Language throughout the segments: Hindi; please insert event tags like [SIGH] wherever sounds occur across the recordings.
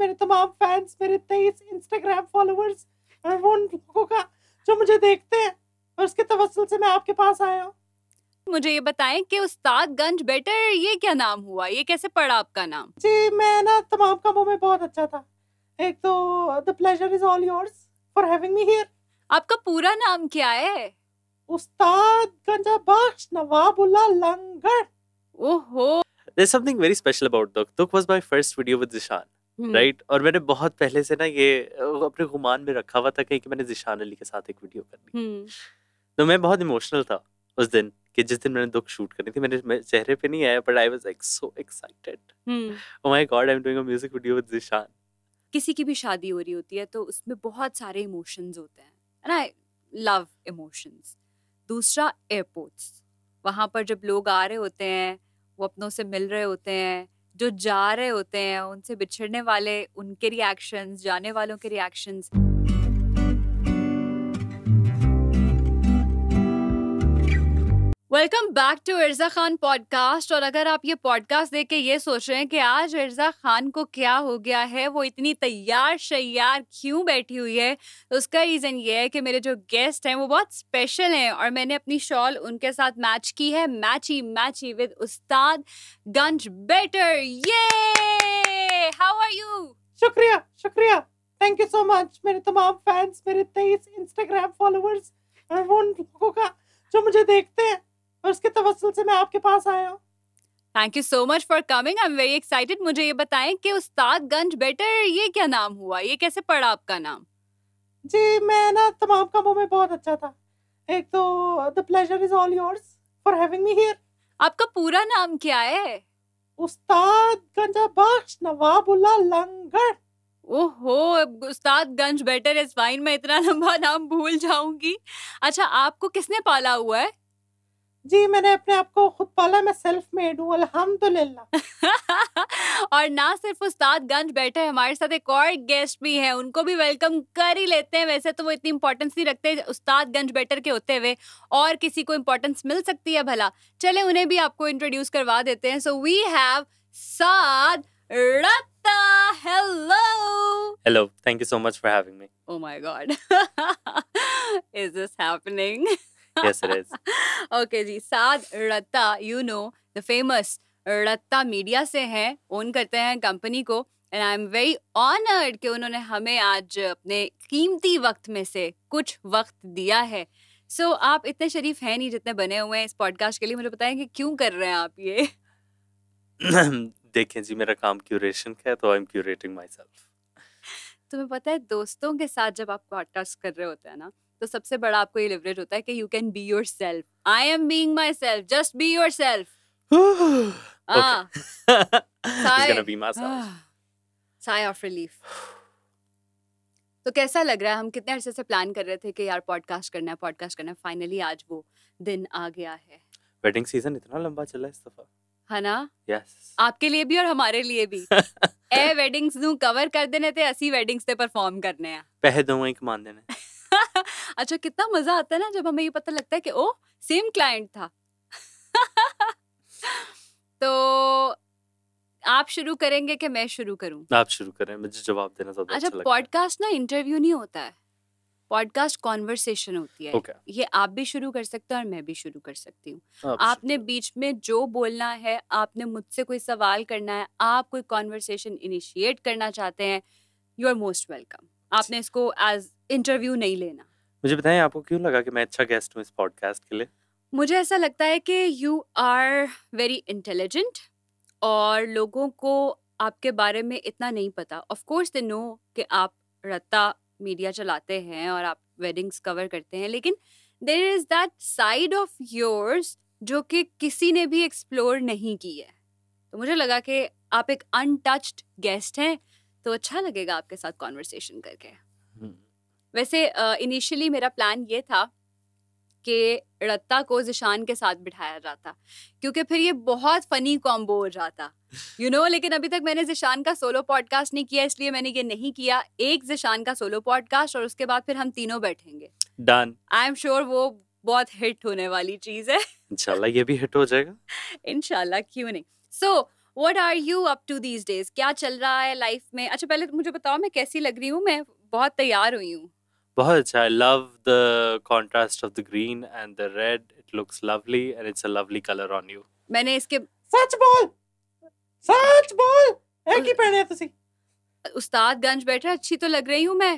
मेरे तमाम फैंस मेरे तेईस इंस्टाग्राम फॉलोअर्स और वो उन लोगों का जो मुझे देखते हैं और उसके तवसल से मैं आपके पास आया हूँ मुझे ये बताएं कि उस्ताद गंज बेटर ये क्या नाम हुआ ये कैसे पड़ा आपका नाम जी मैं ना तमाम कामों में बहुत अच्छा था एक तो the pleasure is all yours for having me here आपका पूरा नाम क्या है उस्ताद गंजा बख्श नवाबुल्ला लंगर ओहो there is something very special about Dukh Dukh was my first video with Zeeshan hmm. Right और मैंने बहुत पहले से ना ये अपने गुमान में रखा हुआ था कहीं कि मैंने जिशान अली के साथ एक वीडियो करनी हम्म। तो मैं बहुत इमोशनल था उस दिन कि जिस दिन मैंने दुख शूट करनी थी मेरे चेहरे पे नहीं आया but I was like so excited oh my God I am doing a music video with Zeeshan किसी की भी शादी हो रही होती है तो उसमें बहुत सारे इमोशंस होते हैं एंड आई लव इमोशंस दूसरा एयरपोर्ट्स वहां पर जब लोग आ रहे होते हैं वो अपनों से मिल रहे होते हैं जो जा रहे होते हैं उनसे बिछड़ने वाले उनके रिएक्शंस जाने वालों के reactions welcome back to Irza Khan podcast और अगर आप ये पॉडकास्ट देख के ये सोच रहे हैं कि आज इर्जा खान को क्या हो गया है वो इतनी तैयार शैयार क्यों बैठी हुई है तो उसका रीज़न ये है कि मेरे जो गेस्ट हैं वो बहुत स्पेशल हैं और मैंने अपनी शॉल उनके साथ मैच की है मैच ही मैच ही विद उस्ताद गंज बेटर ये हाउ आर यू शुक्रिया शुक्रिया थैंक यू सो मच मेरे तमाम फैंस मेरे तेईस इंस्टाग्राम फॉलोअर्स और उन लोगों का जो मुझे देखते हैं और उसके तवसल से मैं आपके पास आया हूँ thank you so much for coming I am very excited मुझे ये बताएं कि उस्ताद गंज बेटर ये क्या नाम हुआ ये कैसे पड़ा आपका नाम जी मैं ना तमाम कामों में बहुत अच्छा था एक तो the pleasure is all yours for having me here आपका पूरा नाम क्या है उस्ताद गंजा बख्श नवाबुल्ला लंगर ओहो उस्ताद गंज बेटर इज फाइन मैं इतना लंबा नाम भूल जाऊंगी अच्छा आपको किसने पाला हुआ है जी मैंने अपने आप को खुद पाला मैं सेल्फ मेड हूँ अलहमदुल्ला [LAUGHS] और ना सिर्फ उस्ताद गंज बैठे हमारे साथ एक और गेस्ट भी हैं उनको भी वेलकम कर ही लेते हैं वैसे तो वो इतनी इंपॉर्टेंस नहीं रखते उस्ताद गंज बैटर के होते हुए और किसी को इंपॉर्टेंस मिल सकती है भला चले उन्हें भी आपको इंट्रोड्यूस करवा देते हैं so we have Saad Ratta hello hello thank you so much for having me oh my God is this happening yes, it is. [LAUGHS] okay, ji saad ratta you know the famous Ratta media से हैं ओन करते हैं कंपनी को and I am very honoured कि उन्होंने हमें आज अपने कीमती वक्त में से कुछ वक्त दिया है सो so, आप इतने शरीफ हैं नहीं जितने बने हुए हैं इस पॉडकास्ट के लिए मुझे बताएं कि क्यों कर रहे हैं आप ये [LAUGHS] देखें जी मेरा काम क्यूरेशन का है तो आई एम क्यूरेटिंग तुम्हें पता है दोस्तों के साथ जब आप पॉडकास्ट कर रहे होते हैं ना तो सबसे बड़ा आपको ये लिवरेज होता है कि you can be yourself I am being myself just be yourself sigh तो कैसा लग रहा है हम कितने अरसे से प्लान कर रहे थे कि यार पॉडकास्ट करना है पॉडकास्ट करना है फाइनली आज वो दिन आ गया है वेडिंग सीजन इतना लंबा चला इस दफा है ना यस आपके लिए भी और हमारे लिए भी [LAUGHS] ए वेडिंग्स नु कवर कर देने थे ਅਸੀਂ वेडिंग्स पे परफॉर्म करने हैं ਪੈਸੇ दो एक मान ਦੇਣੇ [LAUGHS] अच्छा कितना मजा आता है ना जब हमें ये पता लगता है कि ओ सेम क्लाइंट था [LAUGHS] तो आप शुरू करेंगे कि मैं शुरू करूं आप शुरू करें मुझे जवाब देना ज्यादा अच्छा, पॉडकास्ट अच्छा ना इंटरव्यू नहीं होता है पॉडकास्ट कॉन्वर्सेशन होती है okay. ये आप भी शुरू कर सकते हैं और मैं भी शुरू कर सकती हूँ आपने बीच में जो बोलना है आपने मुझसे कोई सवाल करना है आप कोई कॉन्वर्सेशन इनिशिएट करना चाहते हैं यू आर मोस्ट वेलकम आपने इसको एज इंटरव्यू नहीं लेना मुझे बताएं आपको क्यों लगा कि मैं अच्छा गेस्ट हूँ इस पॉडकास्ट के लिए मुझे ऐसा लगता है कि यू आर वेरी इंटेलिजेंट और लोगों को आपके बारे में इतना नहीं पता ऑफ कोर्स दे नो कि आप रत्ता मीडिया चलाते हैं और आप वेडिंग्स कवर करते हैं लेकिन there is that side of yours जो कि किसी ने भी एक्सप्लोर नहीं की है तो मुझे लगा कि आप एक अनटच्ड गेस्ट हैं तो अच्छा लगेगा आपके साथ कॉन्वर्सेशन करके वैसे इनिशियली uh, मेरा प्लान ये था कि रत्ता को जिशान के साथ बिठाया जाता क्योंकि फिर ये बहुत फनी कॉम्बो हो जाता यू you नो know, लेकिन अभी तक मैंने जिशान का सोलो पॉडकास्ट नहीं किया इसलिए मैंने ये नहीं किया एक जिशान का सोलो पॉडकास्ट और उसके बाद फिर हम तीनों बैठेंगे डन आई एम श्योर वो बहुत हिट होने वाली चीज है इंशाल्लाह ये भी हिट हो जाएगा इंशाल्लाह क्यों नहीं so what are you up to these days क्या चल रहा है लाइफ में अच्छा पहले मुझे बताओ मैं कैसी लग रही हूँ मैं बहुत तैयार हुई हूँ बहुत अच्छा I love the contrast of the green and the red it looks lovely and it's a lovely colour on you मैंने इसके सच बोल सच बोल है की पहने तुसी उस्ताद गंज बैठा अच्छी तो लग रही हूँ मैं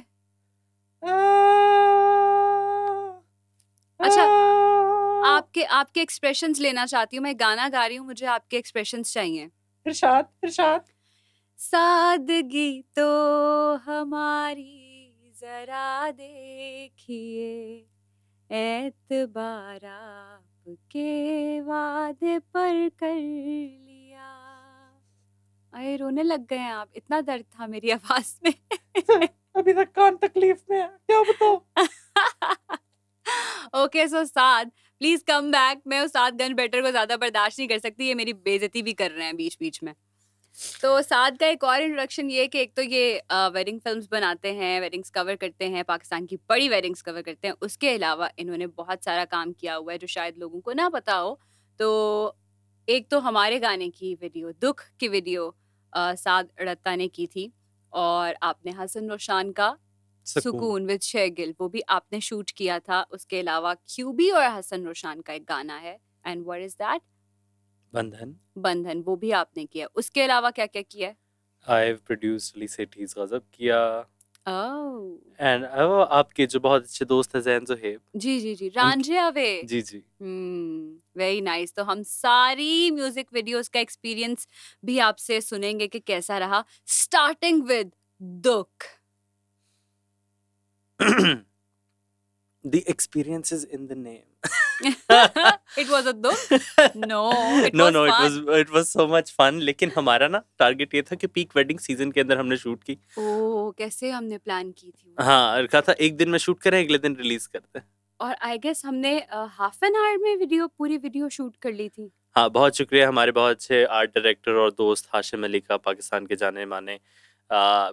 अच्छा आपके आपके एक्सप्रेशंस लेना चाहती हूँ मैं गाना गा रही हूँ मुझे आपके एक्सप्रेशंस चाहिए इरशाद इरशाद सादगी तो हमारी जरा देखिए एतबार आपके वादे पर कर लिया अरे रोने लग गए आप इतना दर्द था मेरी [LAUGHS] आवाज में अभी तक कान तकलीफ में है क्या बताओ okay so Saad please come back मैं उस सात गन बेटर को ज्यादा बर्दाश्त नहीं कर सकती ये मेरी बेजती भी कर रहे हैं बीच बीच में तो साथ का एक और इंट्रोडक्शन ये कि एक तो ये वेडिंग फिल्म्स बनाते हैं वेडिंग्स कवर करते हैं पाकिस्तान की बड़ी वेडिंग्स कवर करते हैं उसके अलावा इन्होंने बहुत सारा काम किया हुआ है जो शायद लोगों को ना पता हो तो एक तो हमारे गाने की वीडियो दुख की वीडियो साद अड़त्ता ने की थी और आपने हसन रोशान का सुकून विद गिल वो भी आपने शूट किया था उसके अलावा क्यूबी और हसन रोशान का एक गाना है एंड वट इज दैट बंधन बंधन वो भी आपने किया उसके अलावा क्या क्या किया आई हैव प्रोड्यूस्ड लिसेटीज गजब किया ओह एंड oh. uh, आपके जो बहुत अच्छे दोस्त हैं जैन जोहेब जी जी जी रांझे अवे जी जी हम्म वेरी नाइस तो हम सारी म्यूजिक वीडियोस का एक्सपीरियंस भी आपसे सुनेंगे कि कैसा रहा starting with Dukh the experiences in the name it was a though? No. It no, was no, fun. it was it was so much fun. लेकिन हमारा ना टारगेट ये था कि पीक वेडिंग सीजन के अंदर हमने शूट की ओ oh, कैसे हमने प्लान की थी हाँ रखा था एक दिन में शूट करें अगले दिन रिलीज करते हैं और आई गेस हमने हाफ एन आवर में वीडियो पूरी वीडियो शूट कर ली थी हाँ बहुत शुक्रिया हमारे बहुत अच्छे आर्ट डायरेक्टर और दोस्त हाशिम अली का पाकिस्तान के जाने माने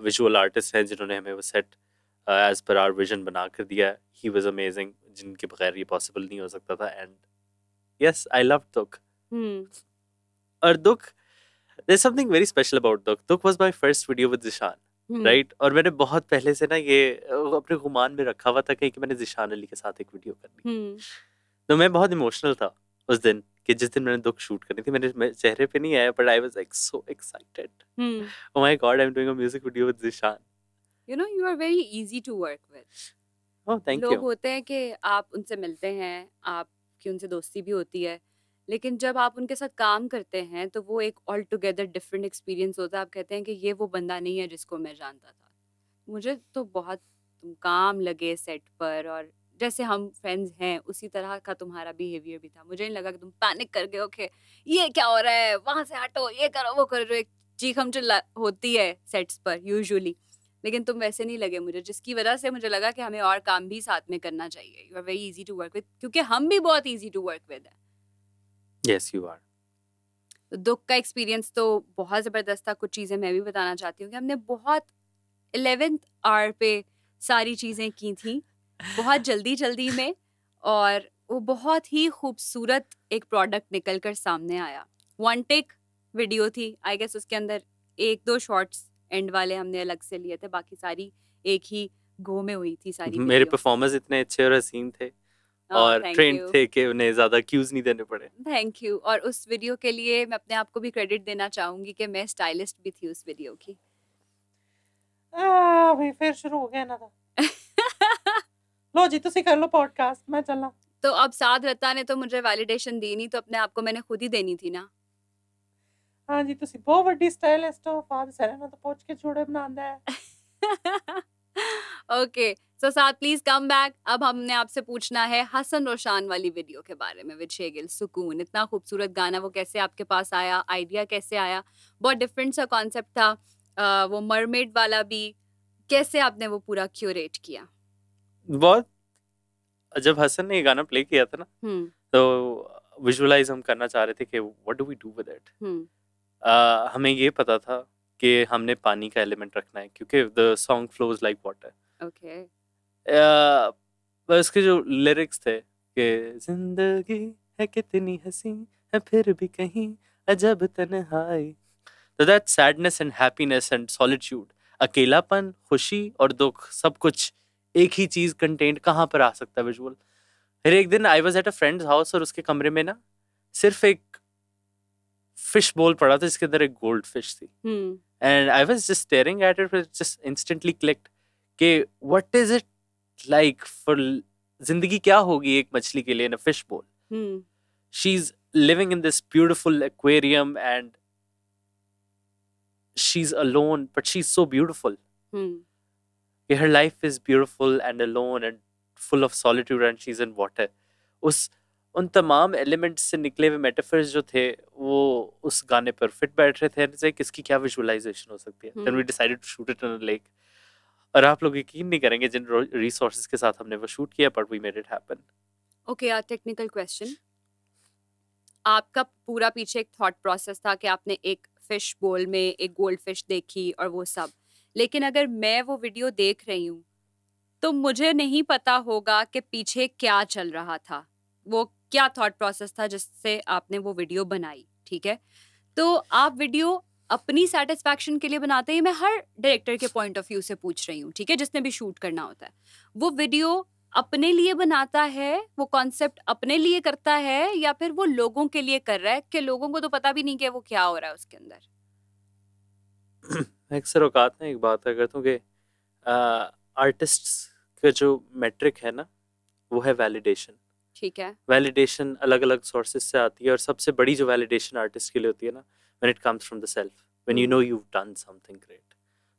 विजुअल uh, आर्टिस्ट हैं जिन्होंने हमें वो set as per our vision बना कर दिया ही वॉज अमेजिंग जिनके बगैर ये पॉसिबल नहीं हो सकता था and yes I love Dukh और Dukh there something very special about Dukh Dukh was my first video with Zeeshan right और मैंने बहुत पहले से ना ये अपने गुमान में रखा हुआ था कहीं कि मैंने जिशान अली के साथ एक वीडियो कर ली hmm. तो मैं बहुत इमोशनल था उस दिन कि जिस दिन मैंने दुख शूट करनी थी मैंने चेहरे पे नहीं आया but I was like so excited oh my God I am doing a music video with Zeeshan you know you are very easy to work with लोग होते हैं कि आप उनसे मिलते हैं आपकी उनसे दोस्ती भी होती है लेकिन जब आप उनके साथ काम करते हैं तो वो एक ऑल टुगेदर डिफरेंट एक्सपीरियंस होता है आप कहते हैं कि ये वो बंदा नहीं है जिसको मैं जानता था मुझे तो बहुत काम लगे सेट पर और जैसे हम फ्रेंड्स हैं उसी तरह का तुम्हारा बिहेवियर भी था मुझे नहीं लगा कि तुम पैनिक कर गए ओके ये क्या हो रहा है वहाँ से हटो ये करो वो करो एक चीख हम चिल्ला होती है सेट्स पर यूजुअली लेकिन तुम वैसे नहीं लगे मुझे जिसकी वजह से मुझे लगा कि हमें और काम भी साथ में करना चाहिए you are very easy to work with क्योंकि हम भी बहुत इजी टू वर्क विद हैं यस यू आर दुख का एक्सपीरियंस तो बहुत ज़बरदस्त था कुछ चीज़ें मैं भी बताना चाहती हूँ कि हमने बहुत एलेवेंथ आवर पे सारी चीज़ें की थी बहुत जल्दी जल्दी [LAUGHS] में और वो बहुत ही खूबसूरत एक प्रोडक्ट निकल कर सामने आया वन टेक वीडियो थी आई गेस उसके अंदर एक दो शॉर्ट्स एंड वाले हमने अलग से लिए थे बाकी सारी एक ही गो में हुई थी सारी हम्म, मेरे परफॉर्मेंस इतने अच्छे और हसीन थे हाँ, और ट्रेंड थे कि उन्हें ज्यादा क्यूज नहीं देने पड़े थैंक यू और उस वीडियो के लिए मैं अपने आप को भी क्रेडिट देना चाहूंगी कि मैं स्टाइलिस्ट भी थी उस वीडियो की ਆ ਵੀ ਫਿਰ ਸ਼ੁਰੂ ਹੋ ਗਿਆ ਇਹਨਾਂ ਦਾ लो जी ਤੁਸੀਂ कर लो पॉडकास्ट मैं चलना तो अब साथ रत्ता ने तो मुझे वैलिडेशन दी नहीं तो अपने आप को मैंने खुद ही देनी थी ना ਹਾਂ ਜੀ ਤੁਸੀਂ ਬਹੁਤ ਵੱਡੀ ਸਟਾਈਲਿਸਟ ਹੋ ਫਾਦਰ ਸਾਰਿਆਂ ਨੂੰ ਤਾਂ ਪੁੱਛ ਕੇ ਜੋੜੇ ਬਣਾਉਂਦਾ ਹੈ ओके सो सात प्लीज कम बैक अब हमने आपसे पूछना है हसन रोशान वाली वीडियो के बारे में विद शेगिल सुकून इतना खूबसूरत गाना वो कैसे आपके पास आया आइडिया कैसे आया बहुत डिफरेंट सा कॉन्सेप्ट था आ, वो मरमेड वाला भी कैसे आपने वो पूरा क्यूरेट किया बहुत जब हसन ने ये गाना प्ले किया था ना हम्म। तो विजुअलाइज हम करना चाह रहे थे कि what do we do with it uh, हमें ये पता था कि हमने पानी का एलिमेंट रखना है क्योंकि the song flows like water okay uh, पर उसके जो लिरिक्स थे कि जिंदगी है कितनी हसी है फिर भी कहीं अजब तन्हाई तो that sadness and happiness and solitude अकेलापन खुशी और दुख सब कुछ एक ही चीज कंटेंट कहाँ पर आ सकता है विजुअल फिर एक दिन I was at a friend's house और उसके कमरे में ना सिर्फ एक फिश बोल पड़ा था जिसके अंदर एक गोल्ड फिश थी and I was just staring at it just instantly clicked कि what is it like for जिंदगी क्या होगी एक मछली के लिए in a fish bowl she is living in this beautiful aquarium and she is alone but she is so beautiful her life is beautiful and alone and full of solitude and she is in water उस उन तमाम एलिमेंट्स से निकले हुए मेटाफर्स जो थे वो उस गाने पर फिट बैठ रहे थे से किसकी क्या विजुअलाइजेशन हो सकती है then we decided to shoot it in lake और आप लोग यकीन नहीं करेंगे जिन रिसोर्सेज के साथ हमने वो शूट किया but we made it happen okay uh technical question आपका पूरा पीछे एक थॉट प्रोसेस था कि आपने एक फिश बोल में एक गोल्ड फिश देखी और वो सब लेकिन अगर मैं वो वीडियो देख रही हूँ तो मुझे नहीं पता होगा कि पीछे क्या चल रहा था वो क्या थॉट प्रोसेस था जिससे आपने वो वीडियो बनाई ठीक है तो आप वीडियो अपनी सेटिस्फैक्शन के लिए बनाते हैं मैं हर डायरेक्टर के पॉइंट ऑफ व्यू से पूछ रही हूँ ठीक है जिसने भी शूट करना होता है वो वीडियो अपने लिए बनाता है वो कॉन्सेप्ट अपने लिए करता है या फिर वो लोगों के लिए कर रहा है कि लोगों को तो पता भी नहीं कि वो क्या हो रहा है उसके अंदर अक्सर औकात में एक बात करता तो हूँ कि आर्टिस्ट का जो मेट्रिक है ना वो है वैलिडेशन ठीक है वैलिडेशन अलग अलग सोर्सेज से आती है और सबसे बड़ी जो वैलिडेशन आर्टिस्ट के लिए होती है ना when it comes from the self when you know you done something great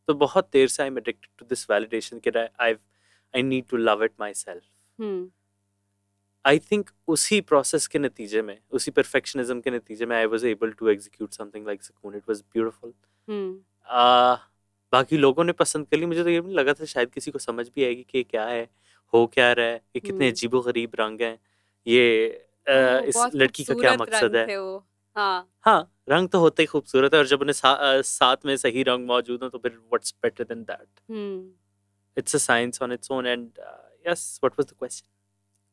तो बहुत देर से I am addicted to this validation के I I need to love it myself I think उसी प्रोसेस के नतीजे में उसी परफेक्शनिज्म के नतीजे में I was able to execute something like सकून इट वॉज ब्यूटिफुल बाकी लोगों ने पसंद कर ली मुझे तो ये लगा था शायद किसी को समझ भी आएगी कि क्या है हो क्या रहा है ये कितने अजीबो गरीब रंग है ये आ, हाँ, इस लड़की का क्या मकसद है हाँ हाँ रंग तो होते ही खूबसूरत है और जब उन्हें सा, आ, साथ में सही रंग मौजूद हो तो फिर what's better than that it's a science on its own and yes what was the question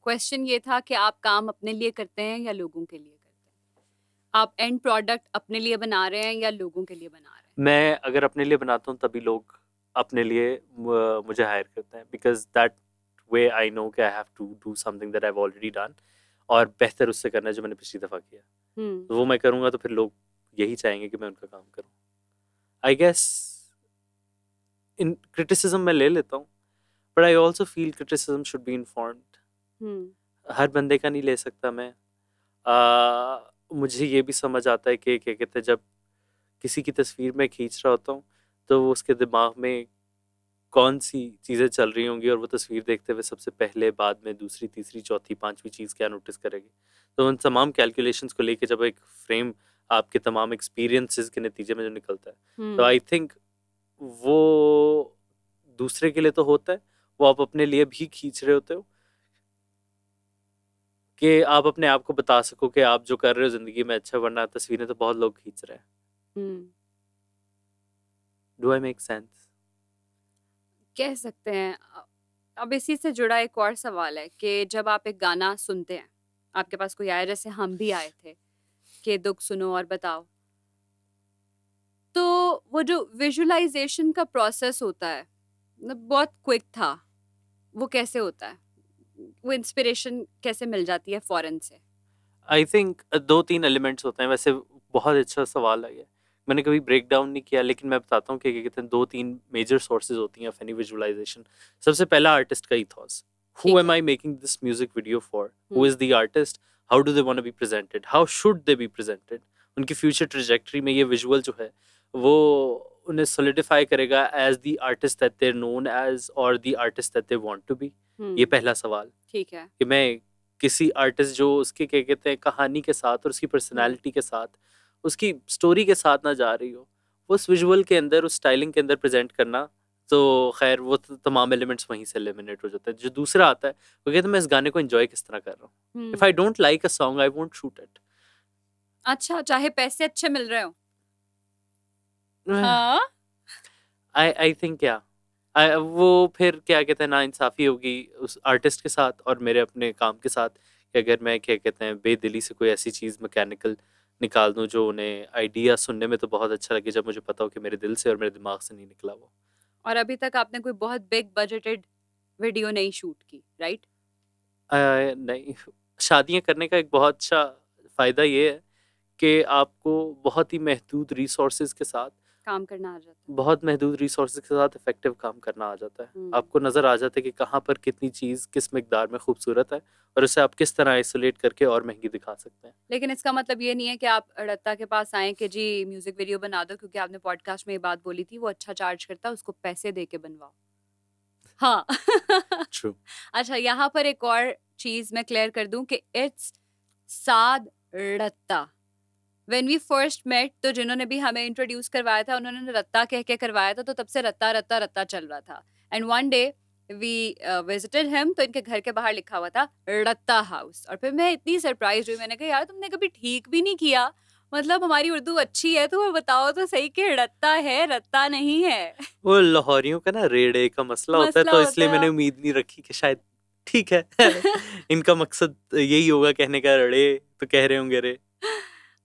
question ये था कि आप काम अपने लिए करते हैं या लोगों के लिए करते हैं आप एंड प्रोडक्ट अपने लिए बना रहे हैं या लोगों के लिए बना रहे हैं मैं अगर अपने लिए बनाता हूँ तभी लोग अपने लिए मुझे हायर करते हैं because that way I know कि I have to do something that I have already done और बेहतर उससे करना है जो मैंने पिछली दफ़ा किया hmm. तो वो मैं करूंगा तो फिर लोग यही चाहेंगे कि मैं उनका काम करूं आई गेस इन क्रिटिसिज्म मैं ले लेता हूं but I also feel criticism should be informed हर बंदे का नहीं ले सकता मैं आ, मुझे ये भी समझ आता है कि क्या कहते हैं जब किसी की तस्वीर में खींच रहा होता हूँ तो वो उसके दिमाग में कौन सी चीज़ें चल रही होंगी और वो तस्वीर देखते हुए सबसे पहले बाद में दूसरी तीसरी चौथी पांचवी चीज़ क्या नोटिस करेगी तो उन तमाम कैलकुलेशंस को लेके जब एक फ्रेम आपके तमाम एक्सपीरियंसेस के नतीजे में जो निकलता है तो आई हम्म। थिंक वो दूसरे के लिए तो होता है वो आप अपने लिए भी खींच रहे होते हो कि आप अपने आप को बता सको कि आप जो कर रहे हो जिंदगी में अच्छा बनना तस्वीरें तो बहुत लोग खींच रहे हैं डू आई मेक सेंस कह सकते हैं अब इसी से जुड़ा एक और सवाल है कि जब आप एक गाना सुनते हैं आपके पास कोई आया जैसे हम भी आए थे कि दुख सुनो और बताओ तो वो जो विजुलाइजेशन का प्रोसेस होता है मतलब बहुत क्विक था वो कैसे होता है वो इंस्पिरेशन कैसे मिल जाती है फॉरन से आई थिंक दो तीन एलिमेंट्स होते हैं वैसे बहुत अच्छा सवाल है ये मैंने कभी ब्रेक डाउन नहीं किया लेकिन मैं बताता हूँ कि क्या कहते हैं दो तीन मेजर सोर्सेज होती हैं एनी विजुअलाइजेशन सबसे पहला आर्टिस्ट का ही thoughts who am I making this music video for who is the artist how do they want be presented how should they be presented उनकी फ्यूचर ट्रेजेक्ट्री में ये विजुअल जो है वो उन्हें सोलिडिफाई करेगा as the artist that they're known as और the artist that they want to be ये पहला सवाल ठीक है कि मैं किसी आर्टिस्ट जो उसके क्या कहते हैं कहानी के साथ और उसकी पर्सनैलिटी के साथ उसकी स्टोरी के साथ ना जा रही हो उस विजुअल के अंदर उस स्टाइलिंग के अंदर प्रेजेंट करना तो खैर वो तमाम एलिमेंट्स वहीं से एलिमिनेट हो जाते हैं जो दूसरा आता है वो कहते हैं मैं इस गाने को एंजॉय किस तरह कर रहा हूँ if I don't like a song I won't shoot it अच्छा चाहे पैसे अच्छे मिल रहे हो आई आई थिंक क्या वो फिर क्या कहते हैं ना इंसाफी होगी उस आर्टिस्ट के साथ और मेरे अपने काम के साथ कि अगर मैं क्या कहते हैं बेदिली से कोई ऐसी चीज़ मैकेनिकल निकाल दूँ जो उन्हें आइडिया सुनने में तो बहुत अच्छा लगे जब मुझे पता हो कि मेरे दिल से और मेरे दिमाग से नहीं निकला वो और अभी तक आपने कोई बहुत बिग बजटेड वीडियो नहीं शूट की राइट आ, नहीं शादियां करने का एक बहुत अच्छा फ़ायदा ये है कि आपको बहुत ही महदूद रिसोर्स के साथ काम करना आ जाता है बहुत महदूद रिसोर्स के साथ इफेक्टिव काम करना आ जाता है हम्म। आपको नज़र आ जाता है कि कहाँ पर कितनी चीज़ किस मकदार में खूबसूरत है और उसे आप किस तरह आइसोलेट करके और महंगी दिखा सकते हैं लेकिन इसका मतलब ये नहीं है कि आप अड़त्ता के पास आए कि जी म्यूज़िक वीडियो बना दो क्योंकि आपने पॉडकास्ट में ये बात बोली थी वो अच्छा चार्ज करता है उसको पैसे दे के बनवाओ हाँ [LAUGHS] अच्छा यहाँ पर एक और चीज़ मैं क्लियर कर दूं कि it's Saad Ratta when we first met तो जिन्होंने भी हमें इंट्रोड्यूस करवाया था उन्होंने रत्ता कह के करवाया था तो तब से रत्ता रत्ता रत्ता चल रहा था and one day we visited him तो इनके घर के बाहर लिखा हुआ था रत्ता हाउस और फिर मैं इतनी सरप्राइज हुई मैंने कहा यार तुमने कभी ठीक भी नहीं किया मतलब हमारी उर्दू अच्छी है तो बताओ तो सही कि रत्ता है रत्ता नहीं है वो लाहौरियों का ना रेड़े का मसला, मसला होता है तो इसलिए मैंने हाँ। उम्मीद नहीं रखी कि शायद ठीक है [LAUGHS] इनका मकसद यही होगा कहने का रड़े तो कह रहे होंगे रे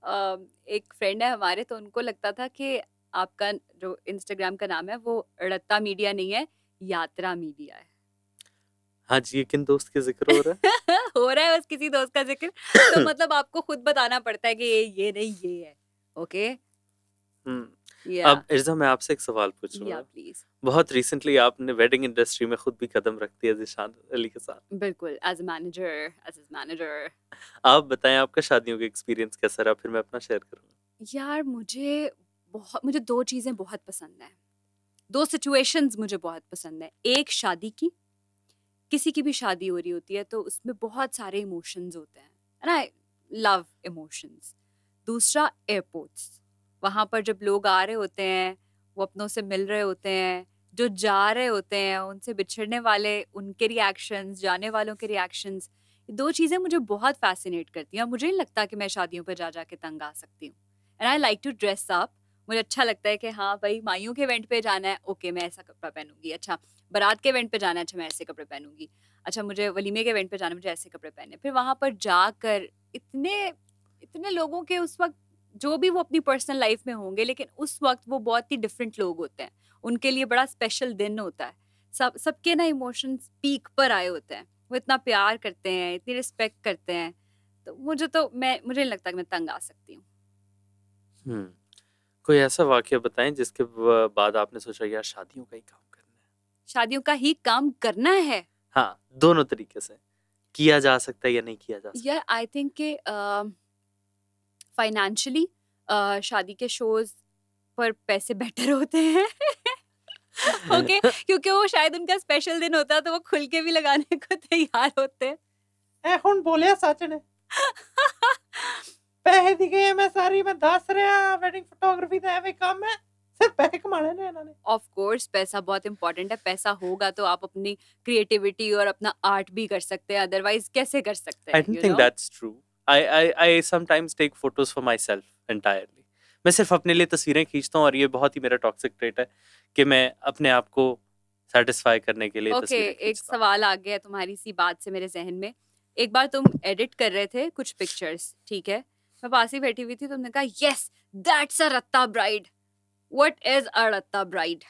एक फ्रेंड है हमारे तो उनको लगता था कि आपका जो इंस्टाग्राम का नाम है वो रत्ता मीडिया नहीं है यात्रा मीडिया है हाँ जी किन दोस्त के जिक्र हो रहा है [LAUGHS] हो रहा है बस किसी दोस्त का जिक्र तो [COUGHS] मतलब आपको खुद बताना पड़ता है कि ये ये नहीं ये है ओके हम्म अब इर्जा मैं आपसे एक सवाल पूछूंगा yeah, बहुत रिसेंटली आपने वेडिंग इंडस्ट्री में खुद भी कदम रख दिया जिशान अली के साथ बिल्कुल as a manager as a manager आप बताएं आपका शादियों एक्सपीरियंस कैसा रहा फिर मैं अपना शेयर करूंगा यार मुझे बहुत मुझे दो चीज़ें बहुत पसंद दो सिचुएशंस मुझे बहुत पसंद है एक शादी की किसी की भी शादी हो रही होती है तो उसमें बहुत सारे इमोशंस होते हैं एंड आई लव इमोशंस दूसरा एयरपोर्ट्स वहाँ पर जब लोग आ रहे होते हैं वो अपनों से मिल रहे होते हैं जो जा रहे होते हैं उनसे बिछड़ने वाले उनके रिएक्शंस जाने वालों के रिएक्शंस दो चीज़ें मुझे बहुत फैसिनेट करती हैं और मुझे नहीं लगता कि मैं शादियों पर जा जा के तंग आ सकती हूँ and I like to dress up मुझे अच्छा लगता है कि हाँ भाई माइयों के इवेंट पे जाना है ओके मैं ऐसा कपड़ा पहनूंगी अच्छा बारात के इवेंट पे जाना है अच्छा मैं ऐसे कपड़े पहनूंगी अच्छा मुझे वलीमे के इवेंट पे जाना है मुझे ऐसे कपड़े पहने फिर वहाँ पर जाकर इतने इतने लोगों के उस वक्त जो भी वो अपनी पर्सनल लाइफ में होंगे लेकिन उस वक्त वो बहुत ही डिफरेंट लोग होते हैं उनके लिए बड़ा स्पेशल दिन होता है सब सबके ना इमोशंस पीक पर आए होते हैं वो इतना प्यार करते हैं इतनी रिस्पेक्ट करते हैं तो मुझे तो मैं मुझे नहीं लगता कि मैं तंग आ सकती हूँ हम्म। कोई ऐसा वाक्य बताएं जिसके बाद आपने सोचा यार शादियों का ही काम करना है शादियों का ही काम करना है हाँ दोनों तरीके से किया जा सकता है या नहीं किया जा सकता यार आई थिंक के uh, फाइनेंशियली शादी के शोज पर पैसे बेटर होते हैं ओके [LAUGHS] okay? क्योंकि वो शायद उनका स्पेशल दिन होता है तो वो खुल के भी लगाने को तैयार होते हैं ਹੁਣ ਬੋਲਿਆ ਸੱਚ ਨੇ ਪੈਸੇ ਦੀ सिर्फ पैसे कमाने इन्होंने ऑफ कोर्स पैसा बहुत इंपॉर्टेंट है पैसा होगा तो आप अपनी क्रिएटिविटी और अपना आर्ट भी कर सकते हैं अदरवाइज कैसे कर सकते हैं I think that's true I I sometimes take photos for myself entirely मैं सिर्फ अपने लिए तस्वीरें खींचता हूँ और ये बहुत ही मेरा टॉक्सिक ट्रेट है कि मैं अपने आप को सेटिस्फाई करने के लिए okay, एक सवाल आ गया तुम्हारी सी बात से मेरे जहन में एक बार तुम एडिट कर रहे थे कुछ पिक्चर्स ठीक है मैं पास ही बैठी हुई थी तुमने कहा yes that's a Ratta bride what is a Ratta bride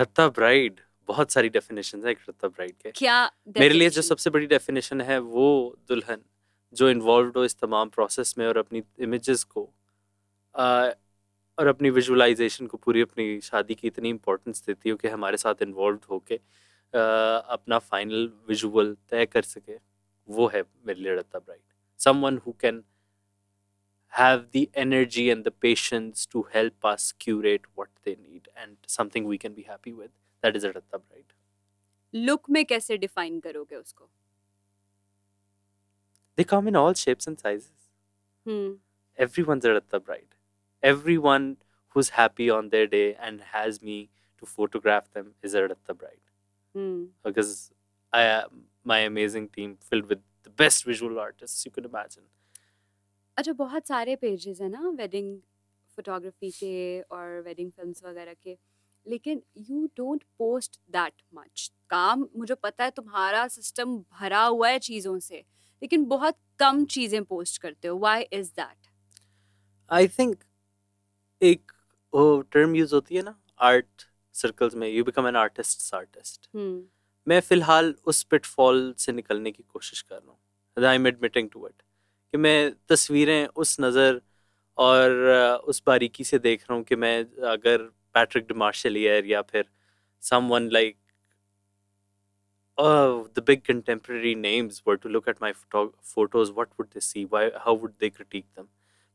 Ratta bride बहुत सारी डेफिनेशन है कृतब राइट के क्या मेरे लिए जो सबसे बड़ी डेफिनेशन है वो दुल्हन जो इन्वॉल्व हो इस तमाम प्रोसेस में और अपनी इमेजेस को आ, और अपनी विजुअलाइजेशन को पूरी अपनी शादी की इतनी इम्पोर्टेंस देती हो कि हमारे साथ इन्वॉल्व होके अपना फाइनल विजुअल तय कर सके वो है मेरे लिए Ratta bride someone who can have the energy and the patience to help us curate what they need and something we can be happy with that is a Ratta bride look में कैसे डिफाइन करोगे उसको they come in all shapes and sizes hmm. everyone's a ratta bride everyone who's happy on their day and has me to photograph them is a ratta bride hmm. because i my amazing team filled with the best visual artists you could imagine अच्छा बहुत सारे पेजेस हैं ना वेडिंग फोटोग्राफी के और वेडिंग फिल्म्स वगैरह के लेकिन you don't post that much काम मुझे पता है तुम्हारा सिस्टम भरा हुआ है चीज़ों से लेकिन बहुत कम चीज़ें पोस्ट करते हो why is that I think एक टर्म यूज होती है ना आर्ट सर्कल्स में you become an artist artist मैं फिलहाल उस पिटफॉल से निकलने की कोशिश कर रहा हूँ I am admitting to it कि मैं तस्वीरें उस नज़र और उस बारीकी से देख रहा हूँ कि मैं अगर पैट्रिक डिमार्शलियर या फिर someone like oh the big contemporary names were to look at my photo- photos what would they see why how would they critique them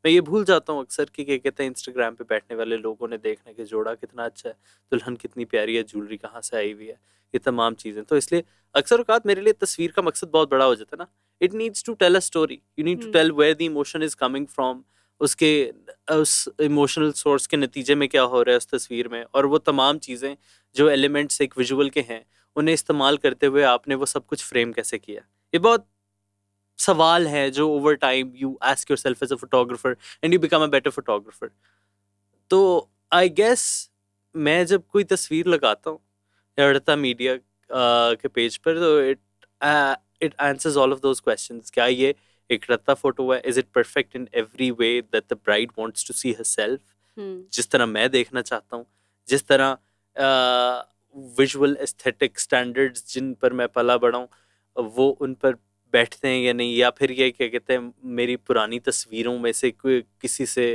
मैं ये भूल जाता हूँ अक्सर कि क्या कहते हैं इंस्टाग्राम पे बैठने वाले लोगों ने देखना कि जोड़ा कितना अच्छा है दुल्हन कितनी प्यारी है ज्वेलरी कहाँ से आई हुई है ये तमाम चीज़ें तो इसलिए अक्सर अकात मेरे लिए तस्वीर का मकसद बहुत बड़ा हो जाता है ना it needs to tell a story you need to tell where the emotion is coming from उसके उस इमोशनल सोर्स के नतीजे में क्या हो रहा है उस तस्वीर में और वो तमाम चीज़ें जो एलिमेंट्स एक विजुअल के हैं उन्हें इस्तेमाल करते हुए आपने वो सब कुछ फ्रेम कैसे किया ये बहुत सवाल है जो over time you ask yourself as a photographer and you become a better photographer तो आई गेस मैं जब कोई तस्वीर लगाता हूँ एडता मीडिया के पेज पर तो it it answers all of those question क्या ये रत्ता फोटो हुआ is it perfect in every way that the bride wants to see herself जिस तरह मैं देखना चाहता हूँ जिस तरह विजुअल एस्थेटिक स्टैंडर्ड्स जिन पर मैं पला बढ़ा हूँ वो उन पर बैठते हैं या नहीं या फिर ये क्या कहते हैं मेरी पुरानी तस्वीरों में से कोई किसी से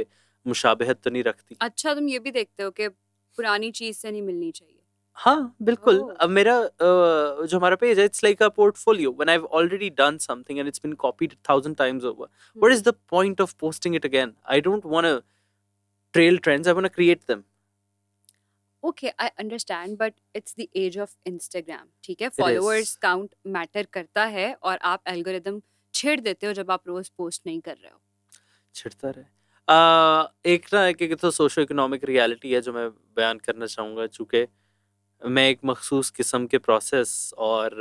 मुशाबहत तो नहीं रखती अच्छा तुम ये भी देखते हो कि पुरानी चीज से नहीं मिलनी चाहिए हाँ बिल्कुल oh. अब मेरा uh, जो हमारा पेज है it's like a portfolio when I have already done something and it's been copied 1000 times over what is the point of posting it again I don't want to trail trends I want to create them okay I understand but it's the age of Instagram ठीक है फॉलोअर्स काउंट मैटर करता है और आप एल्गोरिथम छेड़ देते हो जब आप रोज पोस्ट नहीं कर रहे हो छेड़ता रहे uh, एक ना एक एक तो सोशो इकोनॉमिक रियलिटी है जो मैं बयान करना चाहूंगा चूंकि मैं एक मखसूस किस्म के प्रोसेस और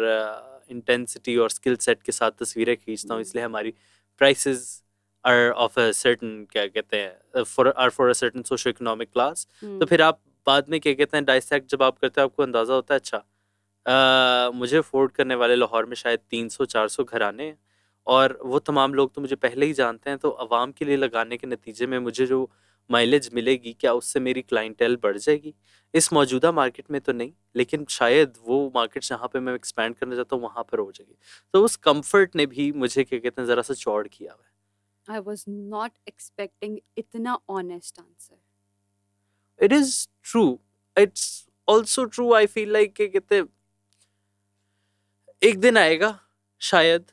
इंटेंसिटी uh, और स्किल सेट के साथ तस्वीरें खींचता हूँ हम्म। इसलिए हमारी prices are of a certain क्या कहते हैं for are for a certain socio economic class तो फिर हम्म। आप बाद में क्या कहते हैं डाइसेक्ट जब आप करते हो आपको अंदाज़ा होता है अच्छा आ, uh, मुझे अफोर्ड करने वाले लाहौर में शायद तीन सौ चार सौ घर आने और वो तमाम लोग तो मुझे पहले ही जानते हैं तो आवाम के लिए लगाने के नतीजे में मुझे जो माइलेज मिलेगी क्या उससे मेरी क्लाइंटेल बढ़ जाएगी इस मौजूदा मार्केट में तो नहीं लेकिन शायद वो मार्केट जहाँ पे मैं एक्सपेंड करना चाहता हूँ वहाँ पर हो जाएगी तो उस कंफर्ट ने भी मुझे क्या कहते हैं ज़रा सा चौड़ किया हुआ I was not expecting इतना honest answer. It is true. It's also true. I feel like क्या कहते हैं एक दिन आएगा शायद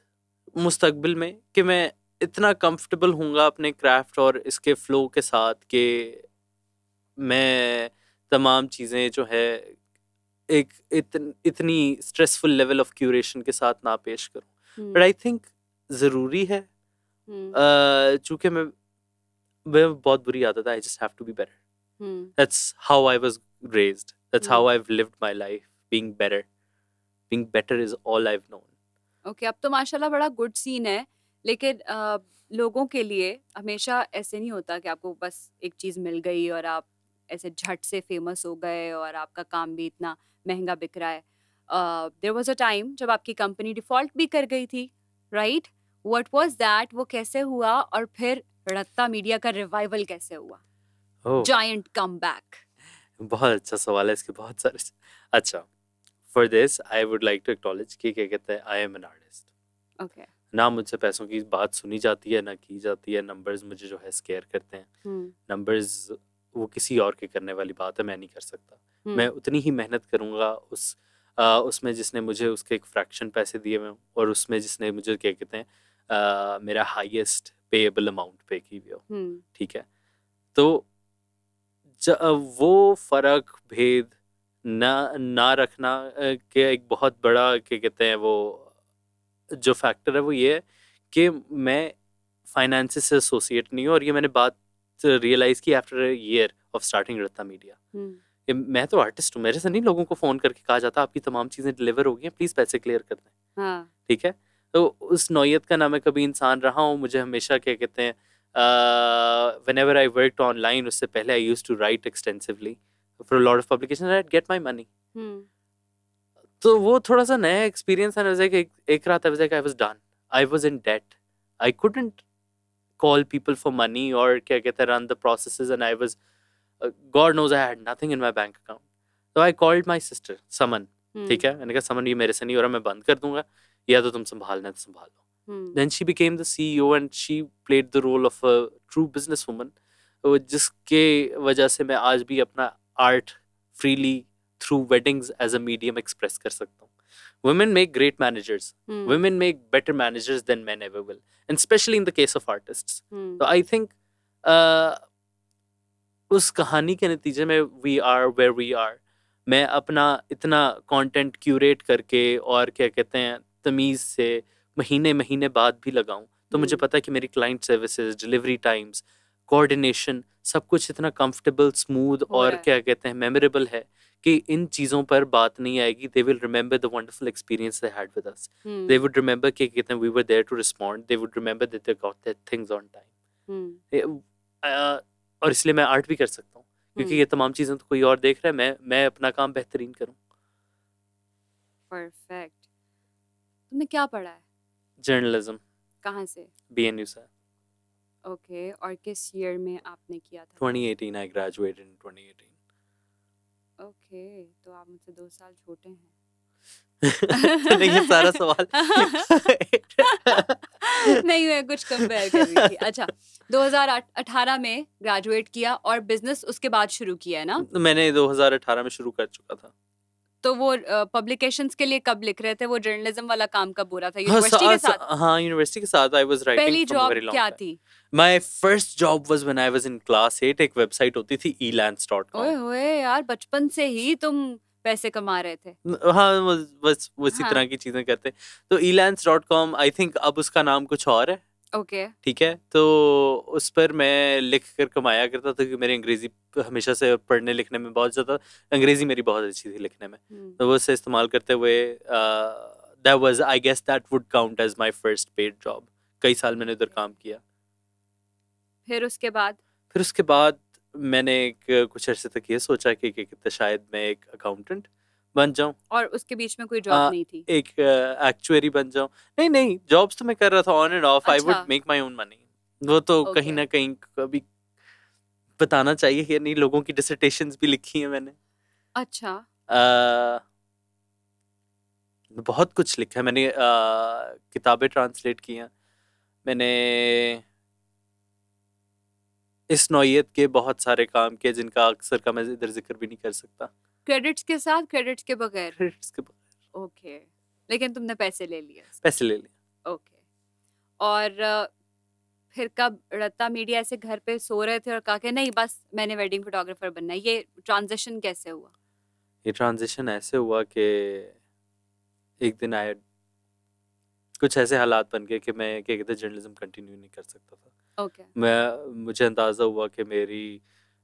मुस्तकबिल में कि मैं इतना कंफर्टेबल हूँगा अपने क्राफ्ट और इसके फ्लो के साथ कि मैं तमाम चीज़ें जो है एक इतन, इतनी स्ट्रेसफुल लेवल ऑफ क्यूरेशन के साथ ना पेश करूँ बट आई थिंक ज़रूरी है hmm. हम्म। चूँकि मैं मैं बहुत बुरी आदत I just have to be better that's how I was raised that's how I have lived my life being better being better is all I have known okay अब तो माशाल्लाह बड़ा गुड सीन है लेकिन आ, लोगों के लिए हमेशा ऐसे नहीं होता कि आपको बस एक चीज़ मिल गई और आप ऐसे झट से फेमस हो गए और आपका काम भी इतना महंगा बिक रहा है देर वॉज अ टाइम जब आपकी कंपनी डिफॉल्ट भी कर गई थी राइट वट वॉज दैट वो कैसे हुआ और फिर रत्ता मीडिया का रिवाइवल कैसे हुआ जॉइंट कम बैक बहुत अच्छा सवाल है इसके बहुत सारे अच्छा for this I would like to acknowledge कि क्या कहते हैं I am an artist okay ना मुझसे पैसों की बात सुनी जाती है ना की जाती है नंबर्स मुझे जो है स्केयर करते हैं नंबर्स वो किसी और के करने वाली बात है मैं नहीं कर सकता मैं उतनी ही मेहनत करूँगा उस आ, उसमें जिसने मुझे उसके एक फ्रैक्शन पैसे दिए हुए और उसमें जिसने मुझे क्या कहते हैं मेरा हाईएस्ट पेएबल अमाउंट पे की हुई हो ठीक है तो वो फर्क भेद ना ना रखना के एक बहुत बड़ा क्या कहते हैं वो जो फैक्टर है वो ये है कि मैं फाइनेंस से एसोसिएट नहीं हूँ और ये मैंने बात रियलाइज़ की after year of starting Ratta media मैं तो आर्टिस्ट हूँ मेरे से नहीं लोगों को फ़ोन करके कहा जाता आपकी तमाम चीज़ें डिलीवर हो गई हैं प्लीज़ पैसे क्लियर कर दें हाँ. ठीक है तो उस नोयत का ना मैं कभी इंसान रहा हूँ मुझे हमेशा क्या कहते हैं whenever I work online उससे पहले I use to write extensively for lot of publication I get my money तो वो थोड़ा सा नया एक्सपीरियंस था like, एक, एक रात I I was done I was in debt I couldn't call people for money और क्या कहते हैं run the process and I was god knows I had nothing in my bank account तो आई कॉल्ड माई सिस्टर समन ठीक है मैंने कहा समन ये मेरे से नहीं हो रहा मैं बंद कर दूंगा या तो तुम संभालना तो संभाल लो then she became the C O and she played the role of a true business woman जिसके वजह से मैं आज भी अपना art freely through weddings as a medium express कर सकता हूँ women make great managers women make better managers than men men ever will and especially in the case of artists mm. so uh, उस कहानी के नतीजे में we are where we are मैं अपना इतना कंटेंट क्यूरेट करके और क्या कहते हैं तमीज़ से महीने महीने बाद भी लगाऊं तो मुझे hmm. पता है कि मेरी client services delivery times coordination सब कुछ इतना कंफर्टेबल स्मूथ और क्या कहते हैं मेमोरेबल है कि इन चीज़ों पर बात नहीं आएगी they will remember the wonderful experience they had with us they would remember कि कहते हैं we were there to respond they would remember that they got that things on time और इसलिए मैं आर्ट भी कर सकता हूँ क्योंकि हम्म। ये तमाम चीज़ें तो कोई और देख रहा है मैं मैं अपना काम बेहतरीन करूं परफेक्ट तुमने क्या पढ़ा है जर्नलिज्म कहाँ से बीएनयू एन से ओके और किस ईयर में आपने किया था 2018 आई ग्रेजुएटेड इन 2018 ओके तो आप मुझसे दो साल छोटे हैं तो [LAUGHS] सारा सवाल [LAUGHS] नहीं मैं कुछ कंपेयर कर रही थी अच्छा 2018 में ग्रेजुएट किया और बिजनेस उसके बाद शुरू किया है ना मैंने 2018 में शुरू कर चुका था तो वो पब्लिकेशंस के लिए कब लिख रहे थे वो जर्नलिज्म वाला काम कब हो रहा था यूनिवर्सिटी हाँ, हाँ, के साथ आई वाज राइटिंग पहली जॉब क्या थी my first job was when I was in class 8 एक वेबसाइट होती थी elance.com ओए होए यार बचपन से ही तुम पैसे कमा रहे थे हाँ बस वो इसी हाँ। तरह की चीजें करते तो elance.com आई थिंक अब उसका नाम कुछ और है ओके ठीक है तो उस पर मैं लिख कर कमाया करता था क्योंकि मेरी अंग्रेजी हमेशा से पढ़ने लिखने में बहुत ज़्यादा अंग्रेजी मेरी बहुत अच्छी थी लिखने में हम्म। तो वो उससे इस्तेमाल करते हुए that was I guess that would count as my first paid job कई साल मैंने उधर काम किया फिर उसके बाद फिर उसके बाद मैंने एक कुछ अरसे तक ये सोचा कि, कि, कि शायद मैं एक अकाउंटेंट बन जाऊं और उसके बीच में कोई जॉब हाँ, नहीं थी एक एक्चुअरी बन जाऊं नहीं नहीं जॉब्स तो मैं कर रहा था on and off I would make my own money वो तो okay. कहीं ना कहीं कभी बताना चाहिए या नहीं लोगों की डिसर्टेशंस भी लिखी है मैंने अच्छा आ, बहुत कुछ लिखा है मैंने किताबें ट्रांसलेट की हैं मैंने इस नौीयत के बहुत सारे काम किए जिनका अक्सर का मैं इधर जिक्र भी नहीं कर सकता क्रेडिट्स के साथ क्रेडिट्स के बगैर क्रेडिट्स के बगैर ओके लेकिन तुमने पैसे ले लिए पैसे ले लिए ओके और फिर कब रत्ता मीडिया ऐसे घर पे सो रहे थे और कहा कि नहीं बस मैंने वेडिंग फोटोग्राफर बनना है ये ट्रांजिशन कैसे हुआ ये ट्रांजिशन ऐसे हुआ कि एक दिन आए कुछ ऐसे हालात बन गए कि मैं क्या कहते जर्नलिज्म कंटिन्यू नहीं कर सकता था ओके okay. मैं मुझे अंदाज़ा हुआ कि मेरी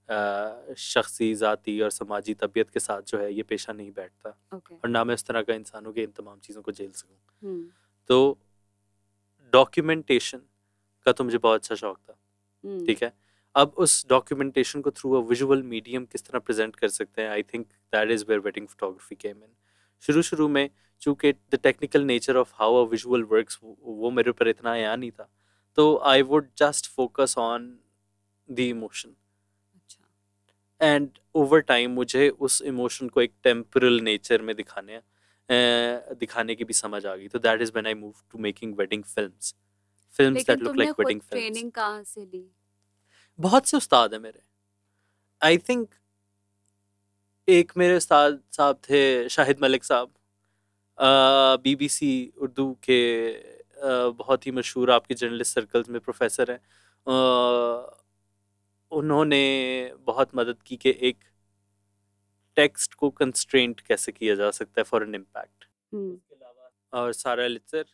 शख्सी ज़ाती और समाजी तबीयत के साथ जो है ये पेशा नहीं बैठता okay. और ना मैं उस तरह का इंसान हूँ कि इन तमाम चीज़ों को झेल सकूँ hmm. तो डॉक्यूमेंटेशन का तो मुझे बहुत अच्छा शौक था hmm. ठीक है अब उस डॉक्यूमेंटेशन को थ्रू अ विजुअल मीडियम किस तरह प्रेजेंट कर सकते हैं I think that is where wedding photography came in शुरू शुरू में चूंकि the technical nature of how a visual work वो मेरे ऊपर इतना आया नहीं था तो I would just focus on the emotion and over time मुझे उस इमोशन को एक टेम्परल नेचर में दिखाने दिखाने की भी समझ आ गई तो that is when I move to making wedding films films that look like wedding films training कहां से ली बहुत से उस्ताद है मेरे आई थिंक एक मेरे उस्ताद साहब थे शाहिद मलिक साहब बीबीसी उर्दू के आ, बहुत ही मशहूर आपके जर्नलिस्ट सर्कल्स में प्रोफेसर हैं उन्होंने बहुत मदद की कि एक टेक्स्ट को कंस्ट्रेंट कैसे किया जा सकता है फॉर एन इम्पैक्ट और सारा लिचर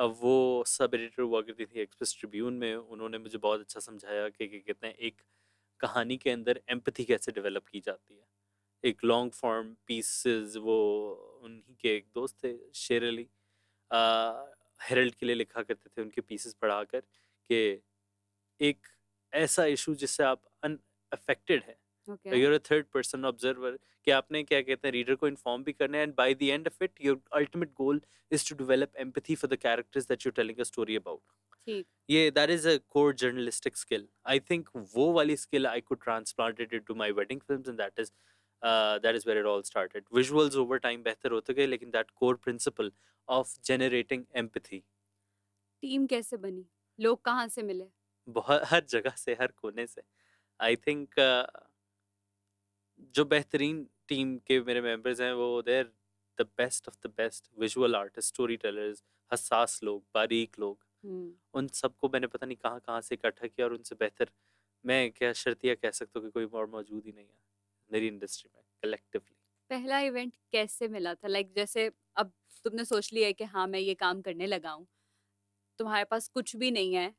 अब वो सब एडिटर हुआ करती थी एक्सप्रेस ट्रिब्यून में उन्होंने मुझे बहुत अच्छा समझाया कि कहते हैं एक कहानी के अंदर एम्पथी कैसे डेवलप की जाती है एक लॉन्ग फॉर्म पीसेस वो उन्हीं के एक दोस्त थे शेर अली हेरल्ड के लिए लिखा करते थे उनके पीसेस पढ़ा कर कि एक ऐसा इशू जिससे आप अनअफेक्टेड है you're a third person observer कि आपने क्या कहते हैं रीडर को इन्फॉर्म भी करना है and by the end of it your ultimate goal is to develop empathy for the characters that you telling a story about ये that is a core journalistic skill I think वो वाली skill I could transplanted it to my wedding film and that is that is where it all started visuals over time बेहतर होते गए लेकिन that core principle of generating empathy team कैसे बनी लोग कहाँ से मिले बहुत हर जगह से हर कोने से आई थिंक uh, जो बेहतरीन टीम के मेरे मेंबर्स हैं वो they're the best of the best visual artist story tellers हसास लोग बारीक लोग hmm. उन सबको मैंने पता नहीं कहाँ कहाँ से इकट्ठा किया और उनसे बेहतर मैं क्या शर्तिया कह सकता हूँ कि कोई और मौजूद ही नहीं है मेरी इंडस्ट्री में कलेक्टिवली पहला इवेंट कैसे मिला था लाइक like, जैसे अब तुमने सोच लिया है कि हाँ मैं ये काम करने लगा हूँ तुम्हारे पास कुछ भी नहीं है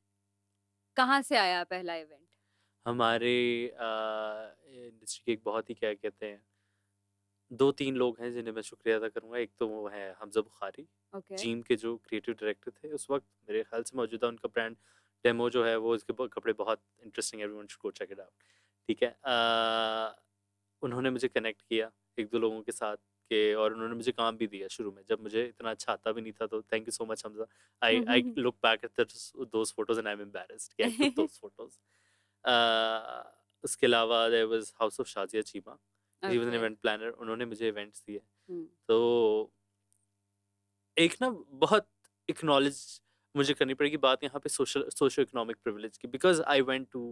कहाँ से आया पहला इवेंट हमारे इंडस्ट्री के एक बहुत ही क्या कहते हैं दो तीन लोग हैं जिन्हें मैं शुक्रिया अदा करूंगा एक तो वो है हमजा बुखारी okay. जीम के जो क्रिएटिव डायरेक्टर थे उस वक्त मेरे ख्याल से मौजूदा उनका ब्रांड डेमो जो है वो उसके कपड़े बहुत interesting everyone should go check it out ठीक है आ, उन्होंने मुझे कनेक्ट किया एक दो लोगों के साथ के और उन्होंने मुझे काम भी दिया शुरू में जब मुझे इतना अच्छा आता भी नहीं था तो thank you so much Hamza I I look back at those photos and I am embarrassed I took those photos उसके अलावा there was house of Shazia Cheema he was an event planner उन्होंने मुझे इवेंट्स दिए हम्म। तो एक ना बहुत एक्नॉलेज मुझे करनी पड़ेगी बात यहाँ पे सोशल सोशो इकोनॉमिक प्रिविलेज की बिकॉज आई वेंट टू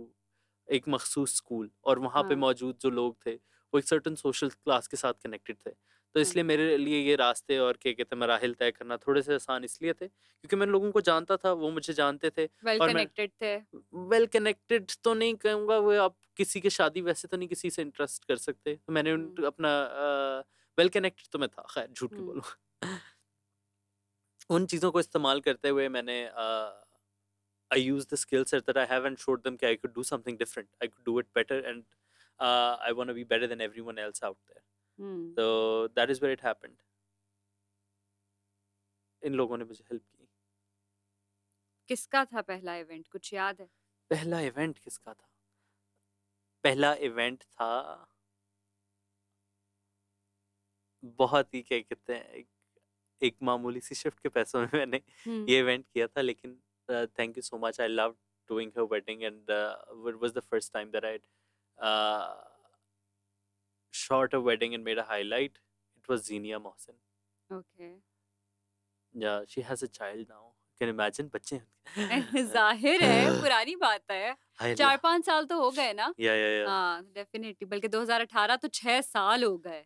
एक मखसूस स्कूल और वहाँ पे हाँ। मौजूद जो लोग थे वो एक सर्टन सोशल क्लास के साथ कनेक्टेड थे तो इसलिए हम्म। मेरे लिए ये रास्ते और क्या कहते हैं मराहल तय करना थोड़े से आसान इसलिए थे क्योंकि मैं लोगों को जानता था वो मुझे जानते थे वेल well कनेक्टेड थे वेल well कनेक्टेड तो नहीं कहूँगा वो आप किसी के शादी वैसे तो नहीं किसी से इंटरेस्ट कर सकते तो मैंने हम्म। अपना वेल uh, कनेक्टेड well तो मैं था खैर झूठ के हम्म। बोलूँ [LAUGHS] उन चीज़ों को इस्तेमाल करते हुए मैंने I used the skill set that I have and showed them that I could do something different. I could do it better, and uh, I want to be better than everyone else out there. तो that is where it happened in लोगों ने मुझे हेल्प की किसका था पहला इवेंट कुछ याद है पहला इवेंट किसका था पहला इवेंट था बहुत ही क्या कहते हैं एक, एक मामूली सी शिफ्ट के पैसों में मैंने hmm. ये इवेंट किया था लेकिन thank you so much I love doing her wedding and was the first time that I shot a wedding and made a highlight, it was Zinia Mohsen. Okay. Yeah, she has a child now. Can imagine बच्चे [LAUGHS] जाहिर है [LAUGHS] पुरानी बात है चार पांच साल तो हो गए ना या या या हाँ डेफिनेटली बल्कि 2018 तो छह साल हो गए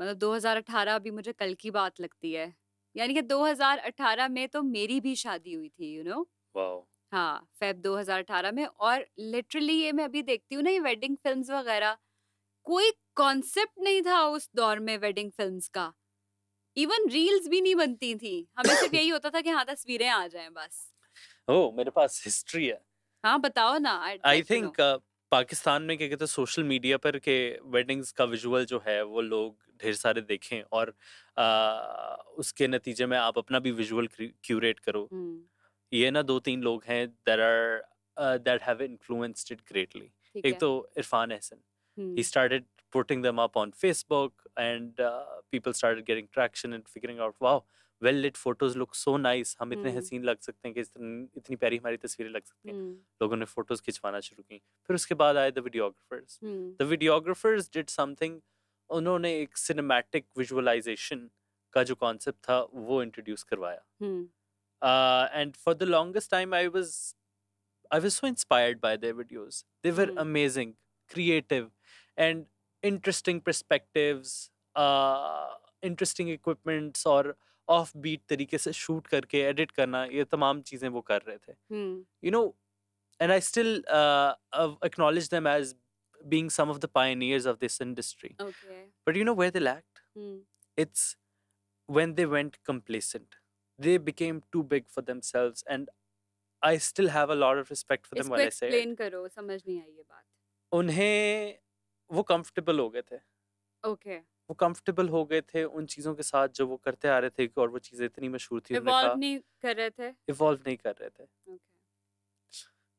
मतलब 2018 अभी मुझे कल की बात लगती है यानी कि 2018 में तो मेरी भी शादी हुई थी you you know know? wow. हाँ फेब 2018 में और लिटरली ये मैं अभी देखती हूँ ना ये वेडिंग फिल्म्स वगैरह कोई कॉन्सेप्ट नहीं था उस दौर में वेडिंग फिल्म्स का इवन रील्स भी नहीं बनती थी हमें सिर्फ यही होता था कि हाँ तस्वीरें आ जाए बस ओ मेरे पास हिस्ट्री है हाँ बताओ ना आई थिंक uh, पाकिस्तान में क्या कहते हैं सोशल मीडिया पर के वेडिंग्स का विजुअल जो है वो लोग ढेर सारे देखें और आ, उसके नतीजे में आप अपना भी विजुअल क्यूरेट करो hmm. ये ना दो तीन लोग हैं there are that have influenced it greatly एक तो Irfan Ahsan he started putting them up on Facebook, and uh, people started getting traction and figuring out, wow, well lit photos look so nice. हम इतने hmm. हसीन लग सकते हैं कि इतनी प्यारी हमारी तस्वीरें लग सकती हैं. Hmm. लोगों ने photos खिंचवाना शुरू की. फिर उसके बाद आए the videographers. Hmm. The videographers did something. उन्होंने एक cinematic visualization का जो concept था, वो introduce करवाया. Uh, and for the longest time, I was I was so inspired by their videos. They were amazing, creative, and interesting perspectives interesting equipments और ऑफ बीट तरीके से शूट करके एडिट करना ये तमाम चीज़ें वो कर रहे थे you know and I still acknowledge them as being some of the pioneers of this industry. Okay. But you know where they lacked? Hmm. It's when they went complacent. They became too big for themselves, and I still have a lot of respect for them when I say. Explain करो समझ नहीं आई ये बात. उन्हें वो कंफर्टेबल हो गए थे ओके वो कंफर्टेबल हो गए थे उन चीजों के साथ जो वो करते आ रहे थे और वो चीजें इतनी मशहूर थी इवॉल्व नहीं कर रहे थे इवॉल्व नहीं कर रहे थे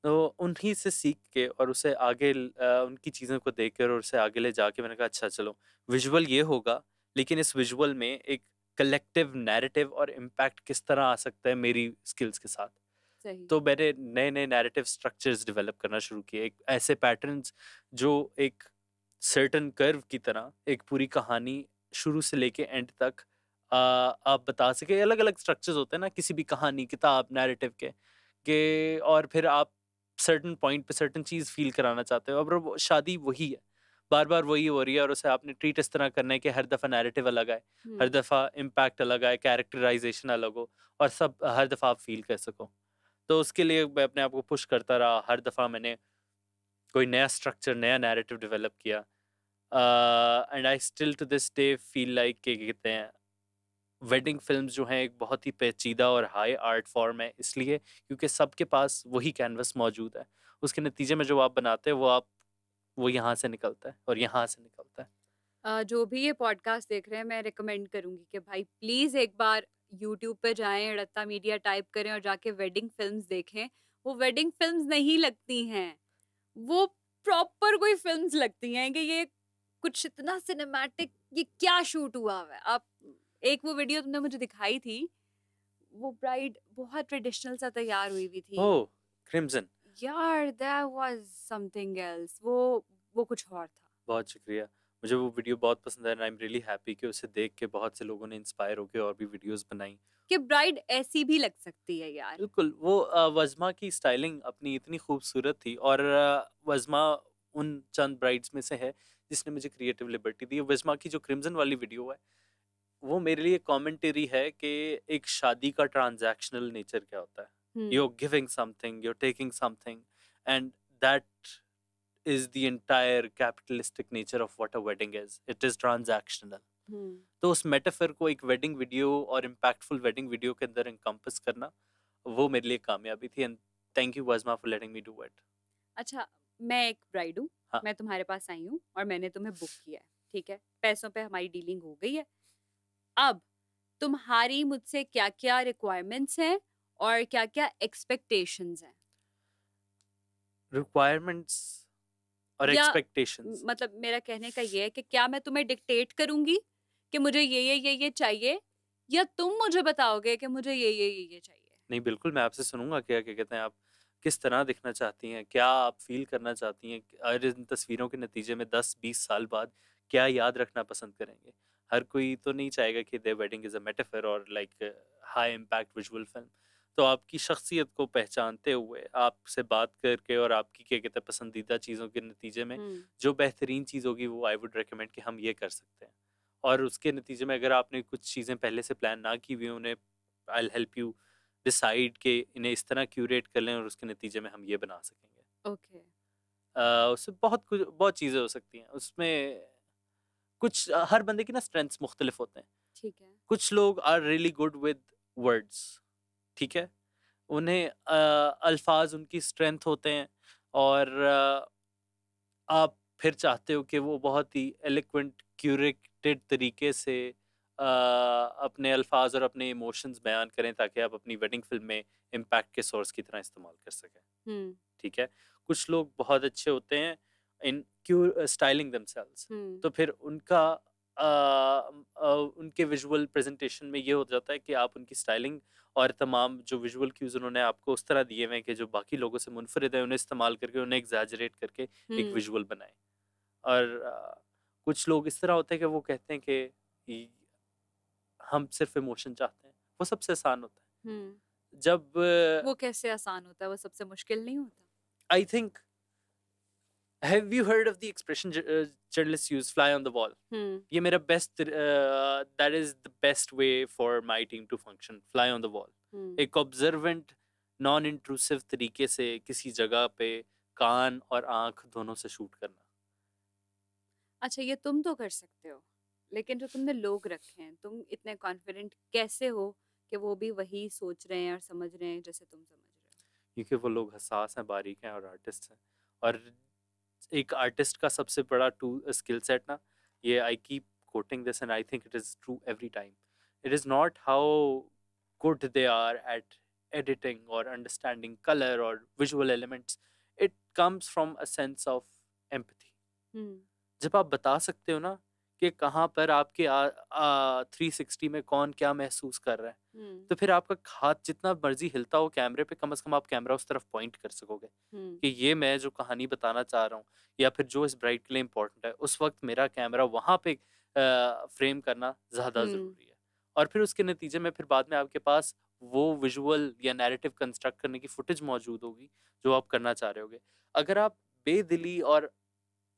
तो उन्हीं से सीख के और उसे आगे उनकी चीज़ों को देख कर और उसे आगे ले जाके मैंने कहा अच्छा चलो विजुअल ये होगा लेकिन इस विजुअल में एक कलेक्टिव नैरेटिव और इम्पैक्ट किस तरह आ सकता है मेरी स्किल्स के साथ सही। तो मैंने नए नए नैरेटिव स्ट्रक्चर्स डेवलप करना शुरू किए एक ऐसे पैटर्न्स जो एक सर्टन कर्व की तरह एक पूरी कहानी शुरू से लेके एंड तक आ, आप बता सके अलग अलग स्ट्रक्चर्स होते हैं ना किसी भी कहानी किताब नैरेटिव के के और फिर आप सर्टन पॉइंट पे सर्टन चीज़ फील कराना चाहते हो अब शादी वही है बार बार वही हो रही है और उसे आपने ट्रीट इस तरह करना है कि हर दफ़ा नैरेटिव अलग आए हर दफ़ा इम्पैक्ट अलग आए कैरेक्टराइजेशन अलग हो और सब हर दफ़ा आप फील कर सको तो उसके लिए मैं अपने आप को पुश करता रहा हर दफ़ा मैंने कोई नया स्ट्रक्चर नया नैरेटिव डेवलप किया and I still to this day feel like के कहते हैं वेडिंग फिल्म जो हैं एक बहुत ही पेचीदा और हाई आर्ट फॉर्म है इसलिए क्योंकि सबके पास वही कैनवस मौजूद है उसके नतीजे में जो आप बनाते हैं वो आप वो यहाँ से निकलता है और यहाँ से निकलता है जो भी ये पॉडकास्ट देख रहे हैं मैं रिकमेंड करूँगी कि भाई प्लीज़ एक बार यूट्यूब पर जाएं रत्ता मीडिया टाइप करें और जाके वेडिंग फिल्म देखें वो वेडिंग फिल्म नहीं लगती हैं वो प्रॉपर कोई फिल्म लगती हैं कि ये कुछ इतना सिनेमैटिक ये क्या शूट हुआ है आप एक वो वीडियो तुमने मुझे दिखाई थी वो ब्राइड बहुत ट्रेडिशनल सा तैयार हुई हुई थी ओह क्रिम्सन यार दैट वाज समथिंग एल्स वो वो कुछ और था बहुत शुक्रिया मुझे वो वीडियो बहुत पसंद है आई एम रियली हैप्पी कि उसे देख के बहुत से लोगों ने इंस्पायर होकर और भी वीडियोस बनाई कि ब्राइड ऐसी भी लग सकती है यार बिल्कुल वो वजमा की स्टाइलिंग अपनी इतनी खूबसूरत थी और वजमा उन चंद ब्राइड्स में से है जिसने मुझे क्रिएटिव लिबर्टी दी विजमा की जो क्रिमजन वाली वीडियो है वो मेरे लिए कमेंटेरी है कि एक शादी का ट्रांजेक्शनल नेचर क्या होता है you are giving something you are taking something and that is the entire capitalistic nature of what a wedding is it is transactional तो उस मेटाफर को एक वेडिंग वीडियो और इम्पैक्टफुल वेडिंग वीडियो के अंदर इनकम्पस करना वो मेरे लिए कामयाबी थी and thank you Wajma for letting me do it अच्छा मैं एक ब्राइड हूँ हाँ. मैं तुम्हारे पास आई हूँ और मैंने तुम्हें बुक किया है ठीक है पैसों पे हमारी डीलिंग हो गई है अब तुम्हारी मुझसे क्या क्या रिक्वायरमेंट्स हैं और क्या क्या एक्सपेक्टेशंस हैं रिक्वायरमेंट्स और एक्सपेक्टेशंस मतलब मेरा कहने का ये है कि क्या मैं तुम्हें डिक्टेट करूंगी कि मुझे ये ये ये ये चाहिए या तुम मुझे बताओगे कि मुझे ये ये ये ये चाहिए नहीं बिल्कुल मैं आपसे सुनूंगा क्या क्या कहते हैं आप किस तरह दिखना चाहती हैं क्या आप फील करना चाहती हैं और इन तस्वीरों के नतीजे में 10-20 साल बाद क्या याद रखना पसंद करेंगे हर कोई तो नहीं चाहेगा कि their wedding is a metaphor और like high impact visual film तो आपकी शख्सियत को पहचानते हुए आपसे बात करके और आपकी क्या कहते हैं पसंदीदा चीज़ों के नतीजे में जो बेहतरीन चीज़ होगी वो आई वुड रिकमेंड कि हम ये कर सकते हैं और उसके नतीजे में अगर आपने कुछ चीज़ें पहले से प्लान ना की हुई उन्हें आई हेल्प यू डिसाइड के इन्हें इस तरह क्यूरेट कर लें और उसके नतीजे में हम ये बना सकेंगे ओके okay. उससे बहुत कुछ बहुत चीज़ें हो सकती हैं उसमें कुछ हर बंदे की ना स्ट्रेंथ्स मुख्तलिफ होते हैं ठीक है कुछ लोग are really good with words ठीक है उन्हें अल्फाज उनकी स्ट्रेंथ होते हैं और आप फिर चाहते हो कि वो बहुत ही एलिक्वेंट क्यूरेटेड तरीके से अपने अल्फाज और अपने इमोशंस बयान करें ताकि आप अपनी वेडिंग फिल्म में इम्पैक्ट के सोर्स की तरह इस्तेमाल कर सकें ठीक है कुछ लोग बहुत अच्छे होते हैं इन क्यू स्टाइलिंग दमसेल्स तो फिर उनका आ, आ, उनके विजुअल प्रेजेंटेशन में ये हो जाता है कि आप उनकी स्टाइलिंग और तमाम जो विजुअल क्यूज उन्होंने आपको उस तरह दिए हुए हैं कि जो बाकी लोगों से मुनफरद है उन्हें इस्तेमाल करके उन्हें एग्जैजरेट करके एक विजुअल बनाए और आ, कुछ लोग इस तरह होते हैं कि वो कहते हैं कि हम सिर्फ इमोशन चाहते हैं वो सबसे आसान होता है जब वो कैसे आसान होता है वो सबसे मुश्किल नहीं होता I think have you heard of the expression journalist use fly on the wall ये मेरा best that is the best way for my team to function fly on the wall एक ऑब्जर्वेंट नॉन इंट्रूसिव तरीके से किसी जगह पे कान और आंख दोनों से शूट करना अच्छा ये तुम तो कर सकते हो लेकिन जो तुमने लोग रखे हैं तुम इतने कॉन्फिडेंट कैसे हो कि वो भी वही सोच रहे हैं और समझ रहे हैं जैसे तुम समझ रहे हो क्योंकि वो लोग हसास हैं बारीक हैं और आर्टिस्ट हैं और एक आर्टिस्ट का सबसे बड़ा टू स्किल सेट ना ये I keep quoting this and I think it is true every time it is not how good they are at editing और अंडरस्टैंडिंग कलर और visual elements it comes from a sense of empathy जब आप बता सकते हो ना कि कहाँ पर आपके थ्री सिक्सटी में कौन क्या महसूस कर रहा है तो फिर आपका हाथ जितना मर्जी हिलता हो कैमरे पे कम से कम आप कैमरा उस तरफ पॉइंट कर सकोगे कि ये मैं जो कहानी बताना चाह रहा हूँ या फिर जो इस ब्राइट के लिए इम्पोर्टेंट है उस वक्त मेरा कैमरा वहाँ पे फ्रेम करना ज़्यादा ज़रूरी है और फिर उसके नतीजे में फिर बाद में आपके पास वो विजुअल या नैरेटिव कंस्ट्रक्ट करने की फुटेज मौजूद होगी जो आप करना चाह रहे होगे अगर आप बेदिली और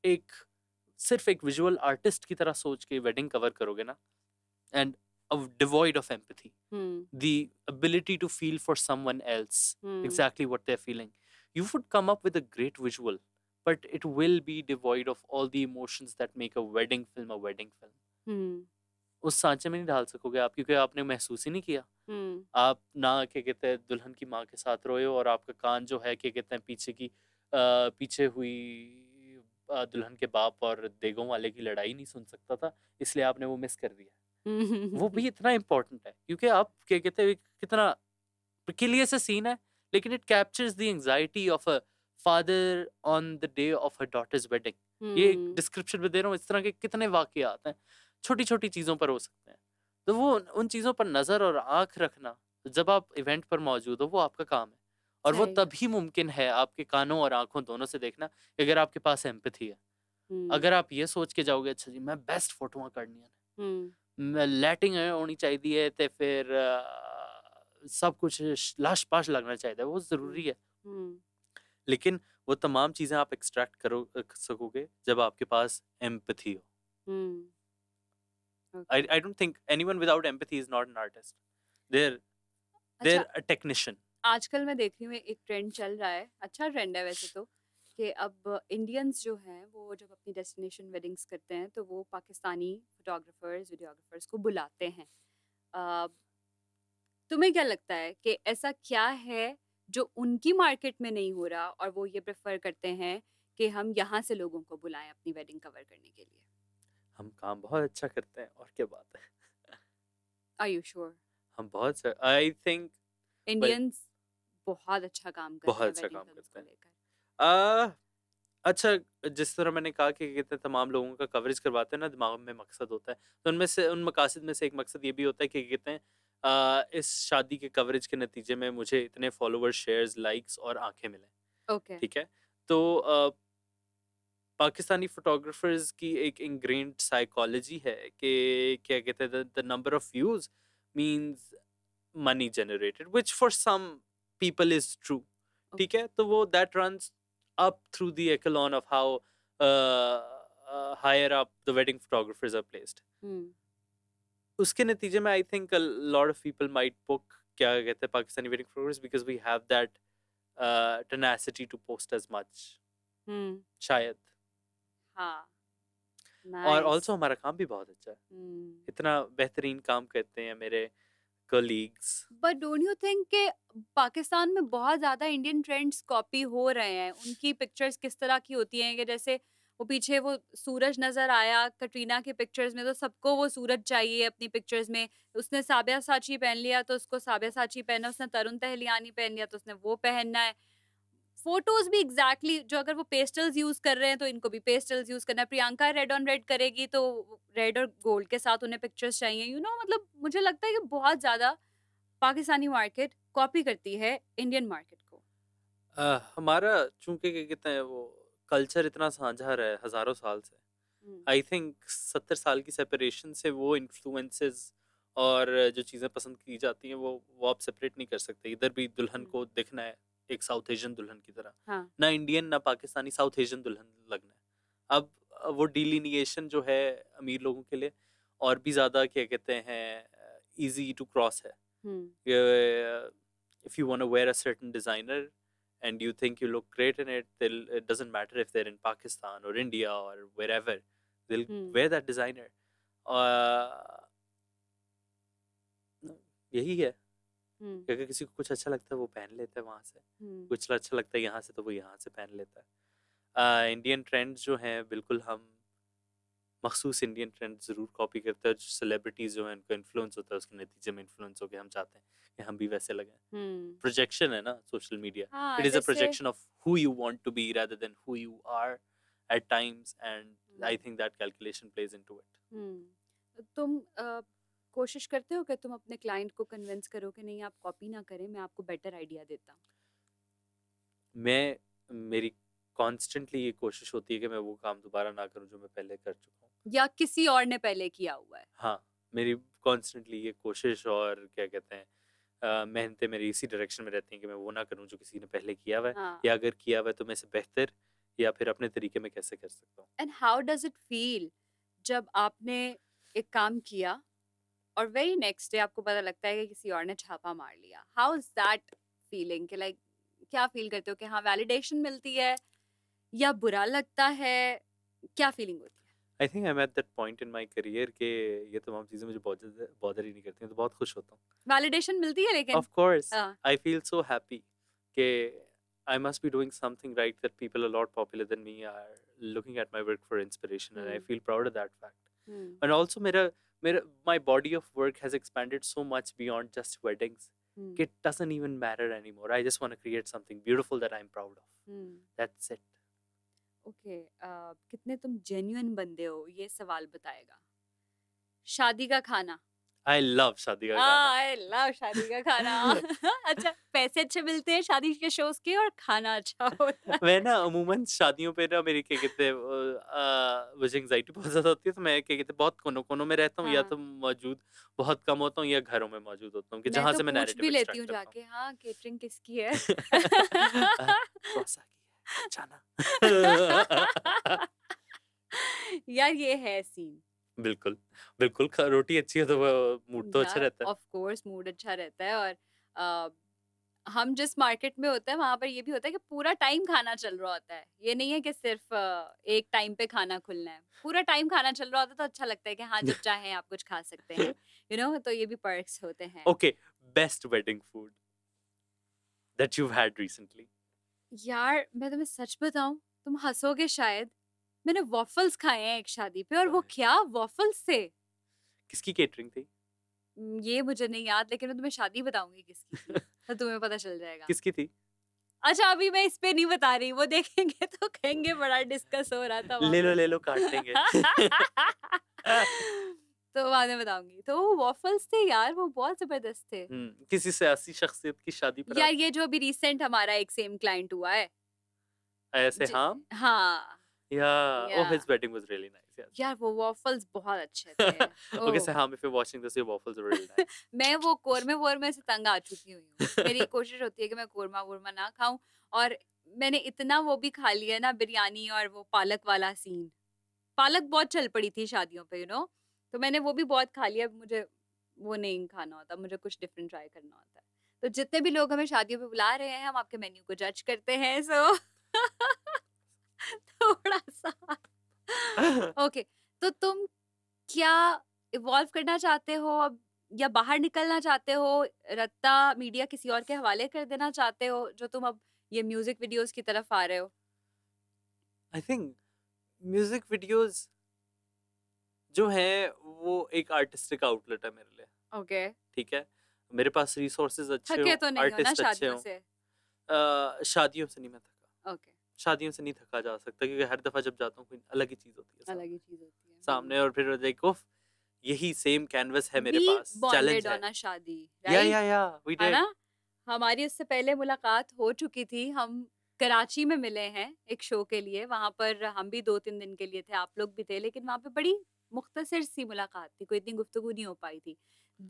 एक सिर्फ एक विजुअल आर्टिस्ट की तरह सोच के वेडिंग कवर करोगे ना and devoid of empathy the ability to feel for someone else exactly what they are feeling you would come up with a great visual but it will be devoid of all the emotions that make a wedding film a wedding film उस सांचे में नहीं डाल सकोगे आप क्योंकि आपने महसूस ही नहीं किया hmm. आप ना क्या कहते हैं दुल्हन की माँ के साथ रोए हो और आपका कान जो है क्या कहते हैं पीछे की आ, पीछे हुई दुल्हन के बाप और देगों वाले की लड़ाई नहीं सुन सकता था इसलिए आपने वो मिस कर दिया वो भी [LAUGHS] इतना इम्पोर्टेंट है क्योंकि आप क्या कहते हैं कितना किलियर से सीन है लेकिन it captures the anxiety of a father on the day of a daughter's wedding ये डिस्क्रिप्शन हम्म। में दे रहा हूँ इस तरह के कितने वाक्य आते हैं छोटी छोटी चीज़ों पर हो सकते हैं तो वो उन चीज़ों पर नज़र और आँख रखना जब आप इवेंट पर मौजूद हो वो आपका काम है और वो तभी मुमकिन है आपके कानों और आंखों दोनों से देखना अगर आपके पास एम्पथी है अगर आप ये सोच के जाओगे अच्छा जी मैं बेस्ट फोटो करनी है लाइटिंग होनी चाहिए तो फिर सब कुछ लाश पाश लगना चाहिए वो जरूरी है लेकिन वो तमाम चीजें आप एक्सट्रैक्ट करो सकोगे जब आपके पास एम्पथी हो I don't think anyone without empathy is not an artist there there a technician आजकल मैं देख रही हूँ एक ट्रेंड चल रहा है अच्छा ट्रेंड है वैसे तो कि अब इंडियंस जो हैं वो जब अपनी डेस्टिनेशन वेडिंग्स करते हैं तो वो पाकिस्तानी फोटोग्राफर्स वीडियोग्राफर्स को बुलाते हैं uh, तुम्हें क्या लगता है कि ऐसा क्या है जो उनकी मार्केट में नहीं हो रहा और वो ये प्रेफर करते हैं कि हम यहाँ से लोगों को बुलाएं अपनी वेडिंग कवर करने के लिए हम काम बहुत अच्छा करते हैं और क्या बात है आर यू श्योर हम बहुत आई थिंक इंडियंस बहुत अच्छा काम करते बहुत अच्छा काम करते हैं अच्छा जिस तरह मैंने कहा कि कितने तमाम लोगों का कवरेज करवाते हैं ना दिमाग में मकसद होता है तो उनमें से उन मकासद में से एक मकसद ये भी होता है कि कितने इस शादी के कवरेज के नतीजे में मुझे इतने फॉलोअर्स शेयर्स लाइक्स और आंखें मिले ओके ठीक है तो आ, पाकिस्तानी फोटोग्राफर्स की एक इंग्रेंड साइकोलॉजी है कि क्या कहते हैं the number of views means money generated which for some people is true ठीक है तो वो that run up through the echelon of how higher up the wedding photographers are placed उसके नतीजे में I think lot of people might book क्या कहते हैं Pakistani wedding photographers because we have that tenacity to post as much शायद हाँ और ऑल्सो हमारा काम भी बहुत अच्छा है hmm. इतना बेहतरीन काम करते हैं मेरे colleagues but don't you think के पाकिस्तान में बहुत ज़्यादा इंडियन ट्रेंड्स कॉपी हो रहे हैं उनकी पिक्चर्स किस तरह की होती हैं कि जैसे वो पीछे वो सूरज नज़र आया कटरीना के पिक्चर्स में तो सबको वो सूरज चाहिए अपनी पिक्चर्स में उसने साबिया साची पहन लिया तो उसको साबिया साची पहना उसने तरुण तहलियानी पहन लिया तो उसने वो पहनना है फोटोज भी एग्जैक्टली exactly, जो अगर वो पेस्टल्स यूज कर रहे हैं तो इनको भी पेस्टल्स यूज करना प्रियंका रेड ऑन रेड करेगी तो रेड और गोल्ड के साथ उन्हें पिक्चर्स चाहिए यू you नो know, मतलब मुझे लगता है कि बहुत ज्यादा पाकिस्तानी मार्केट कॉपी करती है इंडियन मार्केट को uh, हमारा चूंकि कितना है वो कल्चर इतना साझा रहा है हजारों साल से आई थिंक सत्तर साल की सेपरेशन से वो इन्फ्लुएंसेस और जो चीज़ें पसंद की जाती हैं वो वो आप सेपरेट नहीं कर सकते इधर भी दुल्हन को दिखना है एक साउथ एशियन दुल्हन की तरह हाँ. ना इंडियन ना पाकिस्तानी साउथ एशियन दुल्हन लगना अब वो डिलीनिएशन जो है अमीर लोगों के लिए और भी ज्यादा क्या कहते हैं इजी टू क्रॉस है if you want wear a certain designer and you think you look great in it दिल doesn't matter if there in Pakistan और इंडिया और वेयरएवर दिल वेयर दैट डिजाइनर यही है हुँ. हम्म। क्योंकि किसी को कुछ अच्छा लगता है वो पहन लेता है वहाँ से हम्म। कुछ अच्छा लगता है यहाँ से तो वो यहाँ से पहन लेता है इंडियन ट्रेंड जो हैं बिल्कुल हम मखसूस इंडियन ट्रेंड ज़रूर कॉपी करते हैं जो सेलिब्रिटीज़ जो है उनको इन्फ्लुएंस होता है उसके नतीजे में इन्फ्लुएंस होकर हम चाहते हैं कि हम भी वैसे लगे प्रोजेक्शन हम्म। है ना social media it is a projection of who you want to be rather than who you are at times and I think that calculation plays into it तुम कोशिश करते हो कि तुम अपने क्लाइंट को कन्विंस करो कि नहीं आप कॉपी ना करें मैं आपको बेटर आइडिया देता मैं मेरी कॉन्स्टेंटली ये कोशिश होती है कि मैं वो काम दोबारा ना करूं जो मैं पहले कर चुका हूं या किसी और ने पहले किया हुआ है हाँ मेरी कॉन्स्टेंटली ये कोशिश और क्या कहते हैं Uh, मेहनतें मेरी इसी डायरेक्शन में रहती हैं कि मैं वो ना करूं जो किसी ने पहले किया हुआ है हाँ. या अगर किया हुआ है तो मैं इसे बेहतर या फिर अपने तरीके में कैसे कर सकता हूँ and how does it feel जब आपने एक काम किया और वेरी नेक्स्ट डे आपको पता लगता है कि किसी और ने छापा मार लिया हाउ इज दैट फीलिंग कि लाइक क्या फील करते हो कि हाँ वैलिडेशन मिलती है या बुरा लगता है क्या फीलिंग होती है I think I am at that point in my career के ये तमाम चीजें मुझे बहुत ज्यादा बॉदर ही नहीं करती हैं तो बहुत खुश होता हूँ वैलिडेशन मिलती है लेकिन of course I feel so happy के I must be doing something right that people a lot popular than me are looking at my work for inspiration and I feel proud of that fact and also मेरा मेरे my body of work has expanded so much beyond just weddings it doesn't even matter any more I just want create something beautiful that I am proud of that's it okay कितने तुम जेन्युइन बंदे हो ये सवाल बताएगा शादी का खाना आई लव शादी का खाना आई हाँ, लव शादी का खाना [LAUGHS] अच्छा पैसे अच्छे मिलते हैं शादी के शोज के और खाना अच्छा [LAUGHS] होता है मैं ना अमूमन शादियों पे ना मेरी क्या कहते हैं मुझे एंग्जाइटी बहुत ज़्यादा होती है तो मैं क्या कहते हैं बहुत कोनों कोनों में रहता हूँ या हाँ। तो मौजूद बहुत कम होता हूँ या घरों में मौजूद होता हूँ कि जहाँ तो से मैं नैरेटिव भी लेती हूँ जाके हाँ केटरिंग किसकी है [LAUGHS] जाना यार ये है सीन बिल्कुल बिल्कुल रोटी अच्छी है तो मूड तो अच्छा रहता है ऑफ कोर्स मूड अच्छा रहता है और आ, हम जिस मार्केट में होते हैं वहां पर ये भी होता है कि पूरा टाइम खाना चल रहा होता है ये नहीं है कि सिर्फ एक टाइम पे खाना खुलना है पूरा टाइम खाना चल रहा होता है तो अच्छा लगता है कि हाँ जब चाहे आप कुछ खा सकते हैं यू [LAUGHS] you नो know, तो ये भी पर्क्स होते हैं okay best wedding food that you had recently यार मैं तुम्हें सच बताऊं तुम हंसोगे शायद मैंने वॉफल्स खाए हैं एक शादी पे और वो क्या वॉफल्स थे किसकी केटरिंग थी ये मुझे नहीं याद लेकिन मैं तुम्हें शादी बताऊंगी किसकी [LAUGHS] तो तुम्हें पता चल जाएगा किसकी थी अच्छा अभी मैं इस पे नहीं बता रही वो देखेंगे तो कहेंगे बड़ा डिस्कस हो रहा था ले लो ले लो काट देंगे [LAUGHS] तो बाद में बताऊंगी तो वॉफल्स थे यार वो बहुत जबरदस्त थे किसी से ऐसी शख्सियत की शादी पर यार ये जो अभी रिसेंट हमारा एक सेम क्लाइंट हुआ है ऐसे हाँ हाँ Yeah. Oh, his wedding was really nice. Yes. यार वो waffles बहुत अच्छे थे Okay, [LAUGHS] oh, Saham, if you're watching this, your waffles really [LAUGHS] nice. मैं वो कोरमे वोरमे से तंग आ चुकी हुई हूँ मेरी [LAUGHS] कोशिश होती है कि मैं कोरमा वोरमा ना खाऊं और मैंने इतना वो भी खा लिया ना बिरयानी और वो पालक वाला सीन पालक बहुत चल पड़ी थी शादियों पे यू नो तो मैंने वो भी बहुत खा लिया मुझे वो नहीं खाना होता मुझे कुछ डिफरेंट ट्राई करना होता है तो जितने भी लोग हमें शादियों पे बुला रहे हैं हम आपके मेन्यू को जज करते हैं सो [LAUGHS] थोड़ा सा [LAUGHS] ओके तो तुम क्या इवॉल्व करना चाहते हो अब या बाहर निकलना चाहते हो रत्ता मीडिया किसी और के हवाले कर देना चाहते हो जो तुम अब ये म्यूजिक वीडियोस की तरफ आ रहे हो आई थिंक म्यूजिक वीडियोस जो है वो एक आर्टिस्टिक आउटलेट है मेरे लिए ओके okay. ठीक है मेरे पास रिसोर्सेज अच्छे तो हो तो आर्टिस्ट अच्छे हो शादियों से नहीं मैं थका ओके शादियों से नहीं थका जा सकता क्योंकि हर दफा जब जाता हूँ अलग ही चीज होती है अलग ही चीज होती है सामने हम्म। और फिर उफ यही सेम कैनवस है मेरे पास चैलेंज है शादी या या या वी डिड हमारी उससे पहले मुलाकात हो चुकी थी हम कराची में मिले हैं एक शो के लिए वहाँ पर हम भी दो तीन दिन के लिए थे आप लोग भी थे लेकिन वहाँ पे बड़ी मुख्तसर सी मुलाकात थी कोई इतनी गुफ्तु नहीं हो पाई थी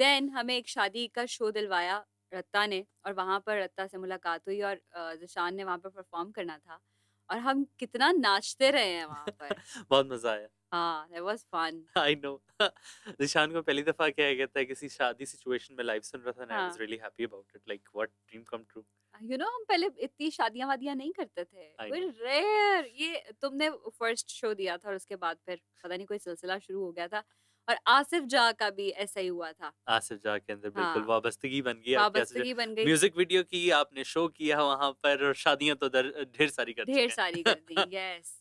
देन हमें एक शादी का शो दिलवाया रत्ता ने और वहाँ पर रत्ता से मुलाकात हुई और जशान ने वहाँ पर परफॉर्म करना था और हम कितना नाचते रहे हैं वहाँ पर [LAUGHS] बहुत मजा आया हाँ that was fun I know Nishan को पहली दफा क्या कहता है किसी शादी सिचुएशन में लाइव सुन रहा था and I was really happy about it like what dream come true you know हम पहले इतनी शादियां वादियां नहीं करते थे रेयर ये तुमने फर्स्ट शो दिया था और उसके बाद फिर पता नहीं कोई सिलसिला शुरू हो गया था और आसिफ जा का भी ऐसा ही हुआ था आसिफ जा के अंदर बिल्कुल हाँ, वाबस्तगी बन गई वाबस्तगी बन गई म्यूजिक वीडियो की आपने शो किया वहाँ पर और शादियां तो ढेर सारी कर ढेर सारी कर दी [LAUGHS] यस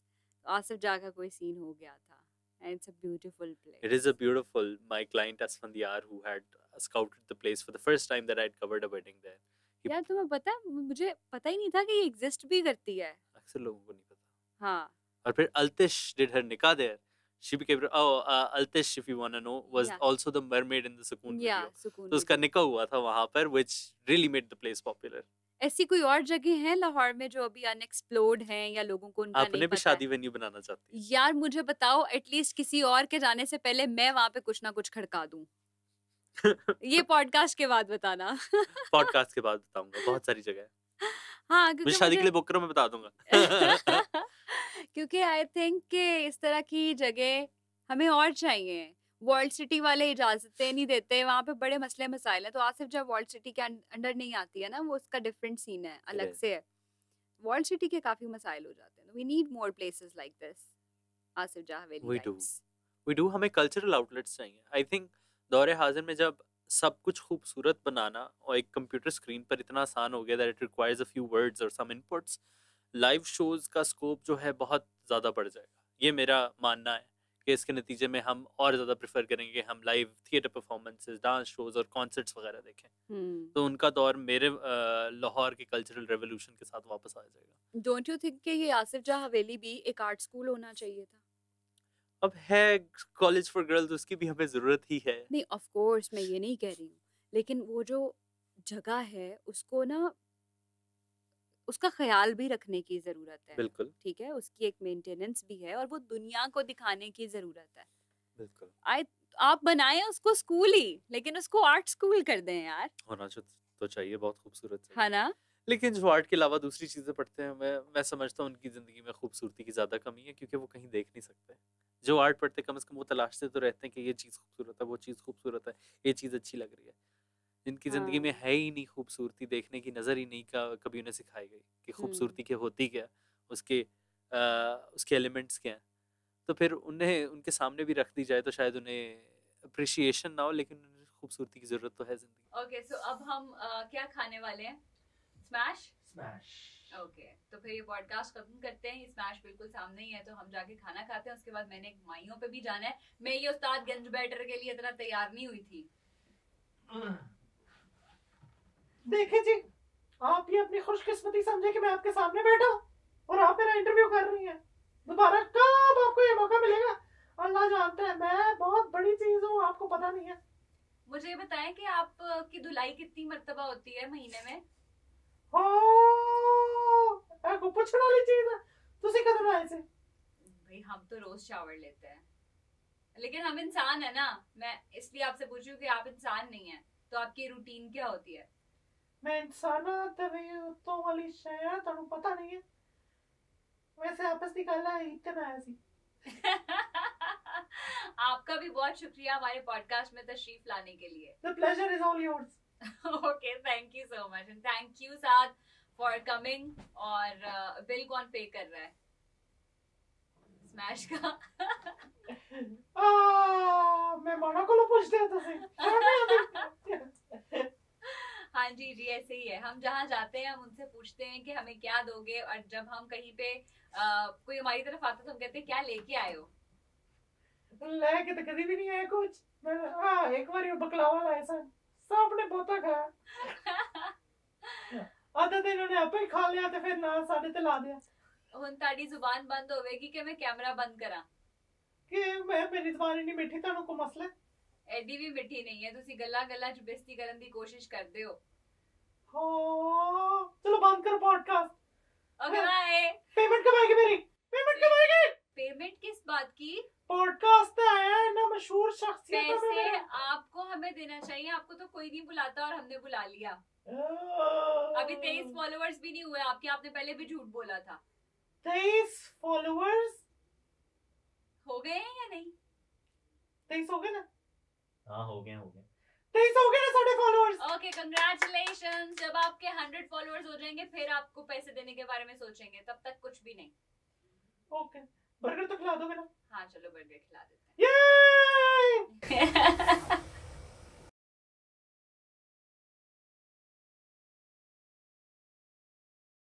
आसिफ जा का कोई सीन हो गया था and it's a beautiful place. It is a beautiful. My client Asfandiyar, who had scouted the place for the first time that I had covered a wedding there. He... यार तुम्हें पता है मुझे पता ही नहीं था कि ये एग्जिस्ट भी करती है अक्सर लोगों को नहीं पता हाँ और फिर अल्तिश डिड हर निकाह there she became oh uh, Altish if you want to know was yeah. also the mermaid in the Sukoon yeah, video. Sukoon तो उसका निका हुआ था वहां पर which really made the place popular. ऐसी कोई और जगह है लाहौर में जो अभी अनएक्सप्लोर्ड हैं या लोगों को उनका आपने नहीं भी शादी वेन्यू बनाना चाहती है यार मुझे बताओ एटलीस्ट किसी और के जाने से पहले मैं वहां पे कुछ ना कुछ खड़का दूं [LAUGHS] ये पॉडकास्ट के बाद बताना पॉडकास्ट [LAUGHS] के बाद बताऊंगा बहुत सारी जगह है हाँ क्योंकि मुझे शादी के लिए बुक करो मैं बता दूंगा [LAUGHS] [LAUGHS] क्योंकि आई थिंक कि इस तरह की जगह हमें और चाहिए वर्ल्ड सिटी वाले इजाजतें नहीं देते वहाँ पे बड़े मसले मसाइल हैं तो आसिफ जब वर्ल्ड सिटी के अंडर नहीं आती है ना वो उसका डिफरेंट सीन है अलग से है वर्ल्ड सिटी के काफी मसाइल हो जाते हैं we need more places like this Asif Jah Haveli we do we do हमें कल्चरल आउटलेट्स चाहिए आई थिंक दौरे हाजिर में जब सब कुछ खूबसूरत बनाना और एक कंप्यूटर स्क्रीन पर इतना आसान हो गया that it requires a few words और सम इनपुट्स लाइव शोज़ का स्कोप जो है बहुत ज़्यादा बढ़ जाएगा ये मेरा मानना है कि इसके नतीजे में हम और ज़्यादा प्रेफर करेंगे कि हम live theatre performances dance shows और कॉन्सर्ट्स वगैरह देखें hmm. तो हम्म। उनका दौर मेरे लाहौर के कल्चरल रेवोल्यूशन के साथ वापस आ जाएगा डोंट यू थिंक कि ये आसिफ जहाँ हवेली भी एक आर्ट स्कूल होना चाहिए था अब है कॉलेज फॉर गर्ल्स उसकी भी हमें जरूरत ही है नहीं ऑफ कोर्स मैं ये नहीं कह रही हूँ लेकिन वो जो जगह है उसको ना उसका ख्याल भी रखने की जरूरत है बिल्कुल ठीक है उसकी एक मेंटेनेंस भी है और वो दुनिया को दिखाने की जरूरत है बिल्कुल आई आप बनाए उसको स्कूल ही लेकिन उसको आर्ट स्कूल कर दें यार होना तो, तो चाहिए बहुत खूबसूरत है ना लेकिन जो आर्ट के अलावा दूसरी चीज़ें पढ़ते हैं मैं मैं समझता हूँ उनकी ज़िंदगी में खूबसूरती की ज़्यादा कमी है क्योंकि वो कहीं देख नहीं सकते जो आर्ट पढ़ते कम से कम वो तलाशते तो रहते हैं कि ये चीज़ खूबसूरत है वो चीज़ खूबसूरत है ये चीज़ अच्छी लग रही है जिनकी हाँ। ज़िंदगी में हाँ। है ही नहीं खूबसूरती देखने की नज़र ही नहीं का कभी उन्हें सिखाई गई कि खूबसूरती क्या होती क्या उसके उसके एलिमेंट्स क्या हैं तो फिर उन्हें उनके सामने भी रख दी जाए तो शायद उन्हें अप्रिशिएशन ना हो लेकिन खूबसूरती की ज़रूरत तो है ज़िंदगी ओके सो अब हम क्या खाने वाले हैं स्मैश स्मैश ओके तो फिर ये पॉडकास्ट खत्म करते हैं स्मैश बिल्कुल सामने ही है तो हम जाके खाना खाते हैं उसके बाद मैंने एक माइयों पे भी जाना है मैं ये उस्ताद गंज बैटर के लिए इतना तैयार नहीं हुई थी हम्म। देखे जी आप ये अपनी खुशकिस्मती समझे कि मैं आपके सामने बैठा और आप मेरा इंटरव्यू कर रही हैं दोबारा कब आपको ये मौका मिलेगा अल्लाह जानता है मैं बहुत बड़ी चीज हूँ आपको पता नहीं है मुझे बताएं कि आपकी धुलाई कितनी मरतबा होती है महीने में आपको पूछने वाली चीज है तुसी आए से भाई हम तो रोज शावर लेते हैं लेकिन हम इंसान है ना मैं इसलिए आपसे पूछ रही हूँ कि आप इंसान नहीं है तो आपकी रूटीन क्या होती है मैं तो वाली तो पता नहीं है वैसे आपस इतना ऐसी [LAUGHS] आपका भी बहुत शुक्रिया हमारे पॉडकास्ट में तशरीफ लाने के लिए the pleasure is all yours okay thank you so much and thank you साथ फॉर कमिंग और uh, बिल कौन पे कर रहा है स्मैश का [LAUGHS] मैं माना को पूछ दिया था हाँ जी जी ऐसे ही है हम जहाँ जाते हैं हम उनसे पूछते हैं कि हमें क्या दोगे और जब हम कहीं पे uh, कोई हमारी तरफ आता तो हम कहते हैं क्या लेके आए हो लेके तो कभी भी नहीं आए कुछ मैं हाँ एक बार ये बकलावा लाया सर सामने बहुता खाया आधा तो इन्होंने आप ही खा लिया तो फिर ना साढ़े तो ला दिया हूँ ताड़ी जुबान बंद होगी कि मैं कैमरा बंद करा कि मैं मेरी जुबान इन्नी मिठी तो को मसला एडी भी मिठी नहीं है तुसी गल्ला गल्ला च बेइज्जती करने की कोशिश कर दे हो हो चलो बंद करो पॉडकास्ट अगला है पेमेंट कब आएगी मेरी पेमेंट कब आएगी पेमेंट किस बात की पॉडकास्ट है ना मशहूर शख्सियत है आपको हमें देना चाहिए आपको तो कोई नहीं बुलाता और हमने बुला लिया अभी तेईस फॉलोअर्स भी नहीं हुए आपके आपने पहले भी झूठ बोला था तेईस फॉलोअर्स हो गए हैं या नहीं तेईस हो गए ना हाँ हो गए हो गए तेईस हो गए ना साढ़े फॉलोअर्स ओके कंग्रेचुलेशन जब आपके हंड्रेड फॉलोअर्स हो जाएंगे फिर आपको पैसे देने के बारे में सोचेंगे तब तक कुछ भी नहीं ओके okay. बर्गर तो खिला दोगे ना हाँ चलो बर्गर खिला देते हैं [LAUGHS]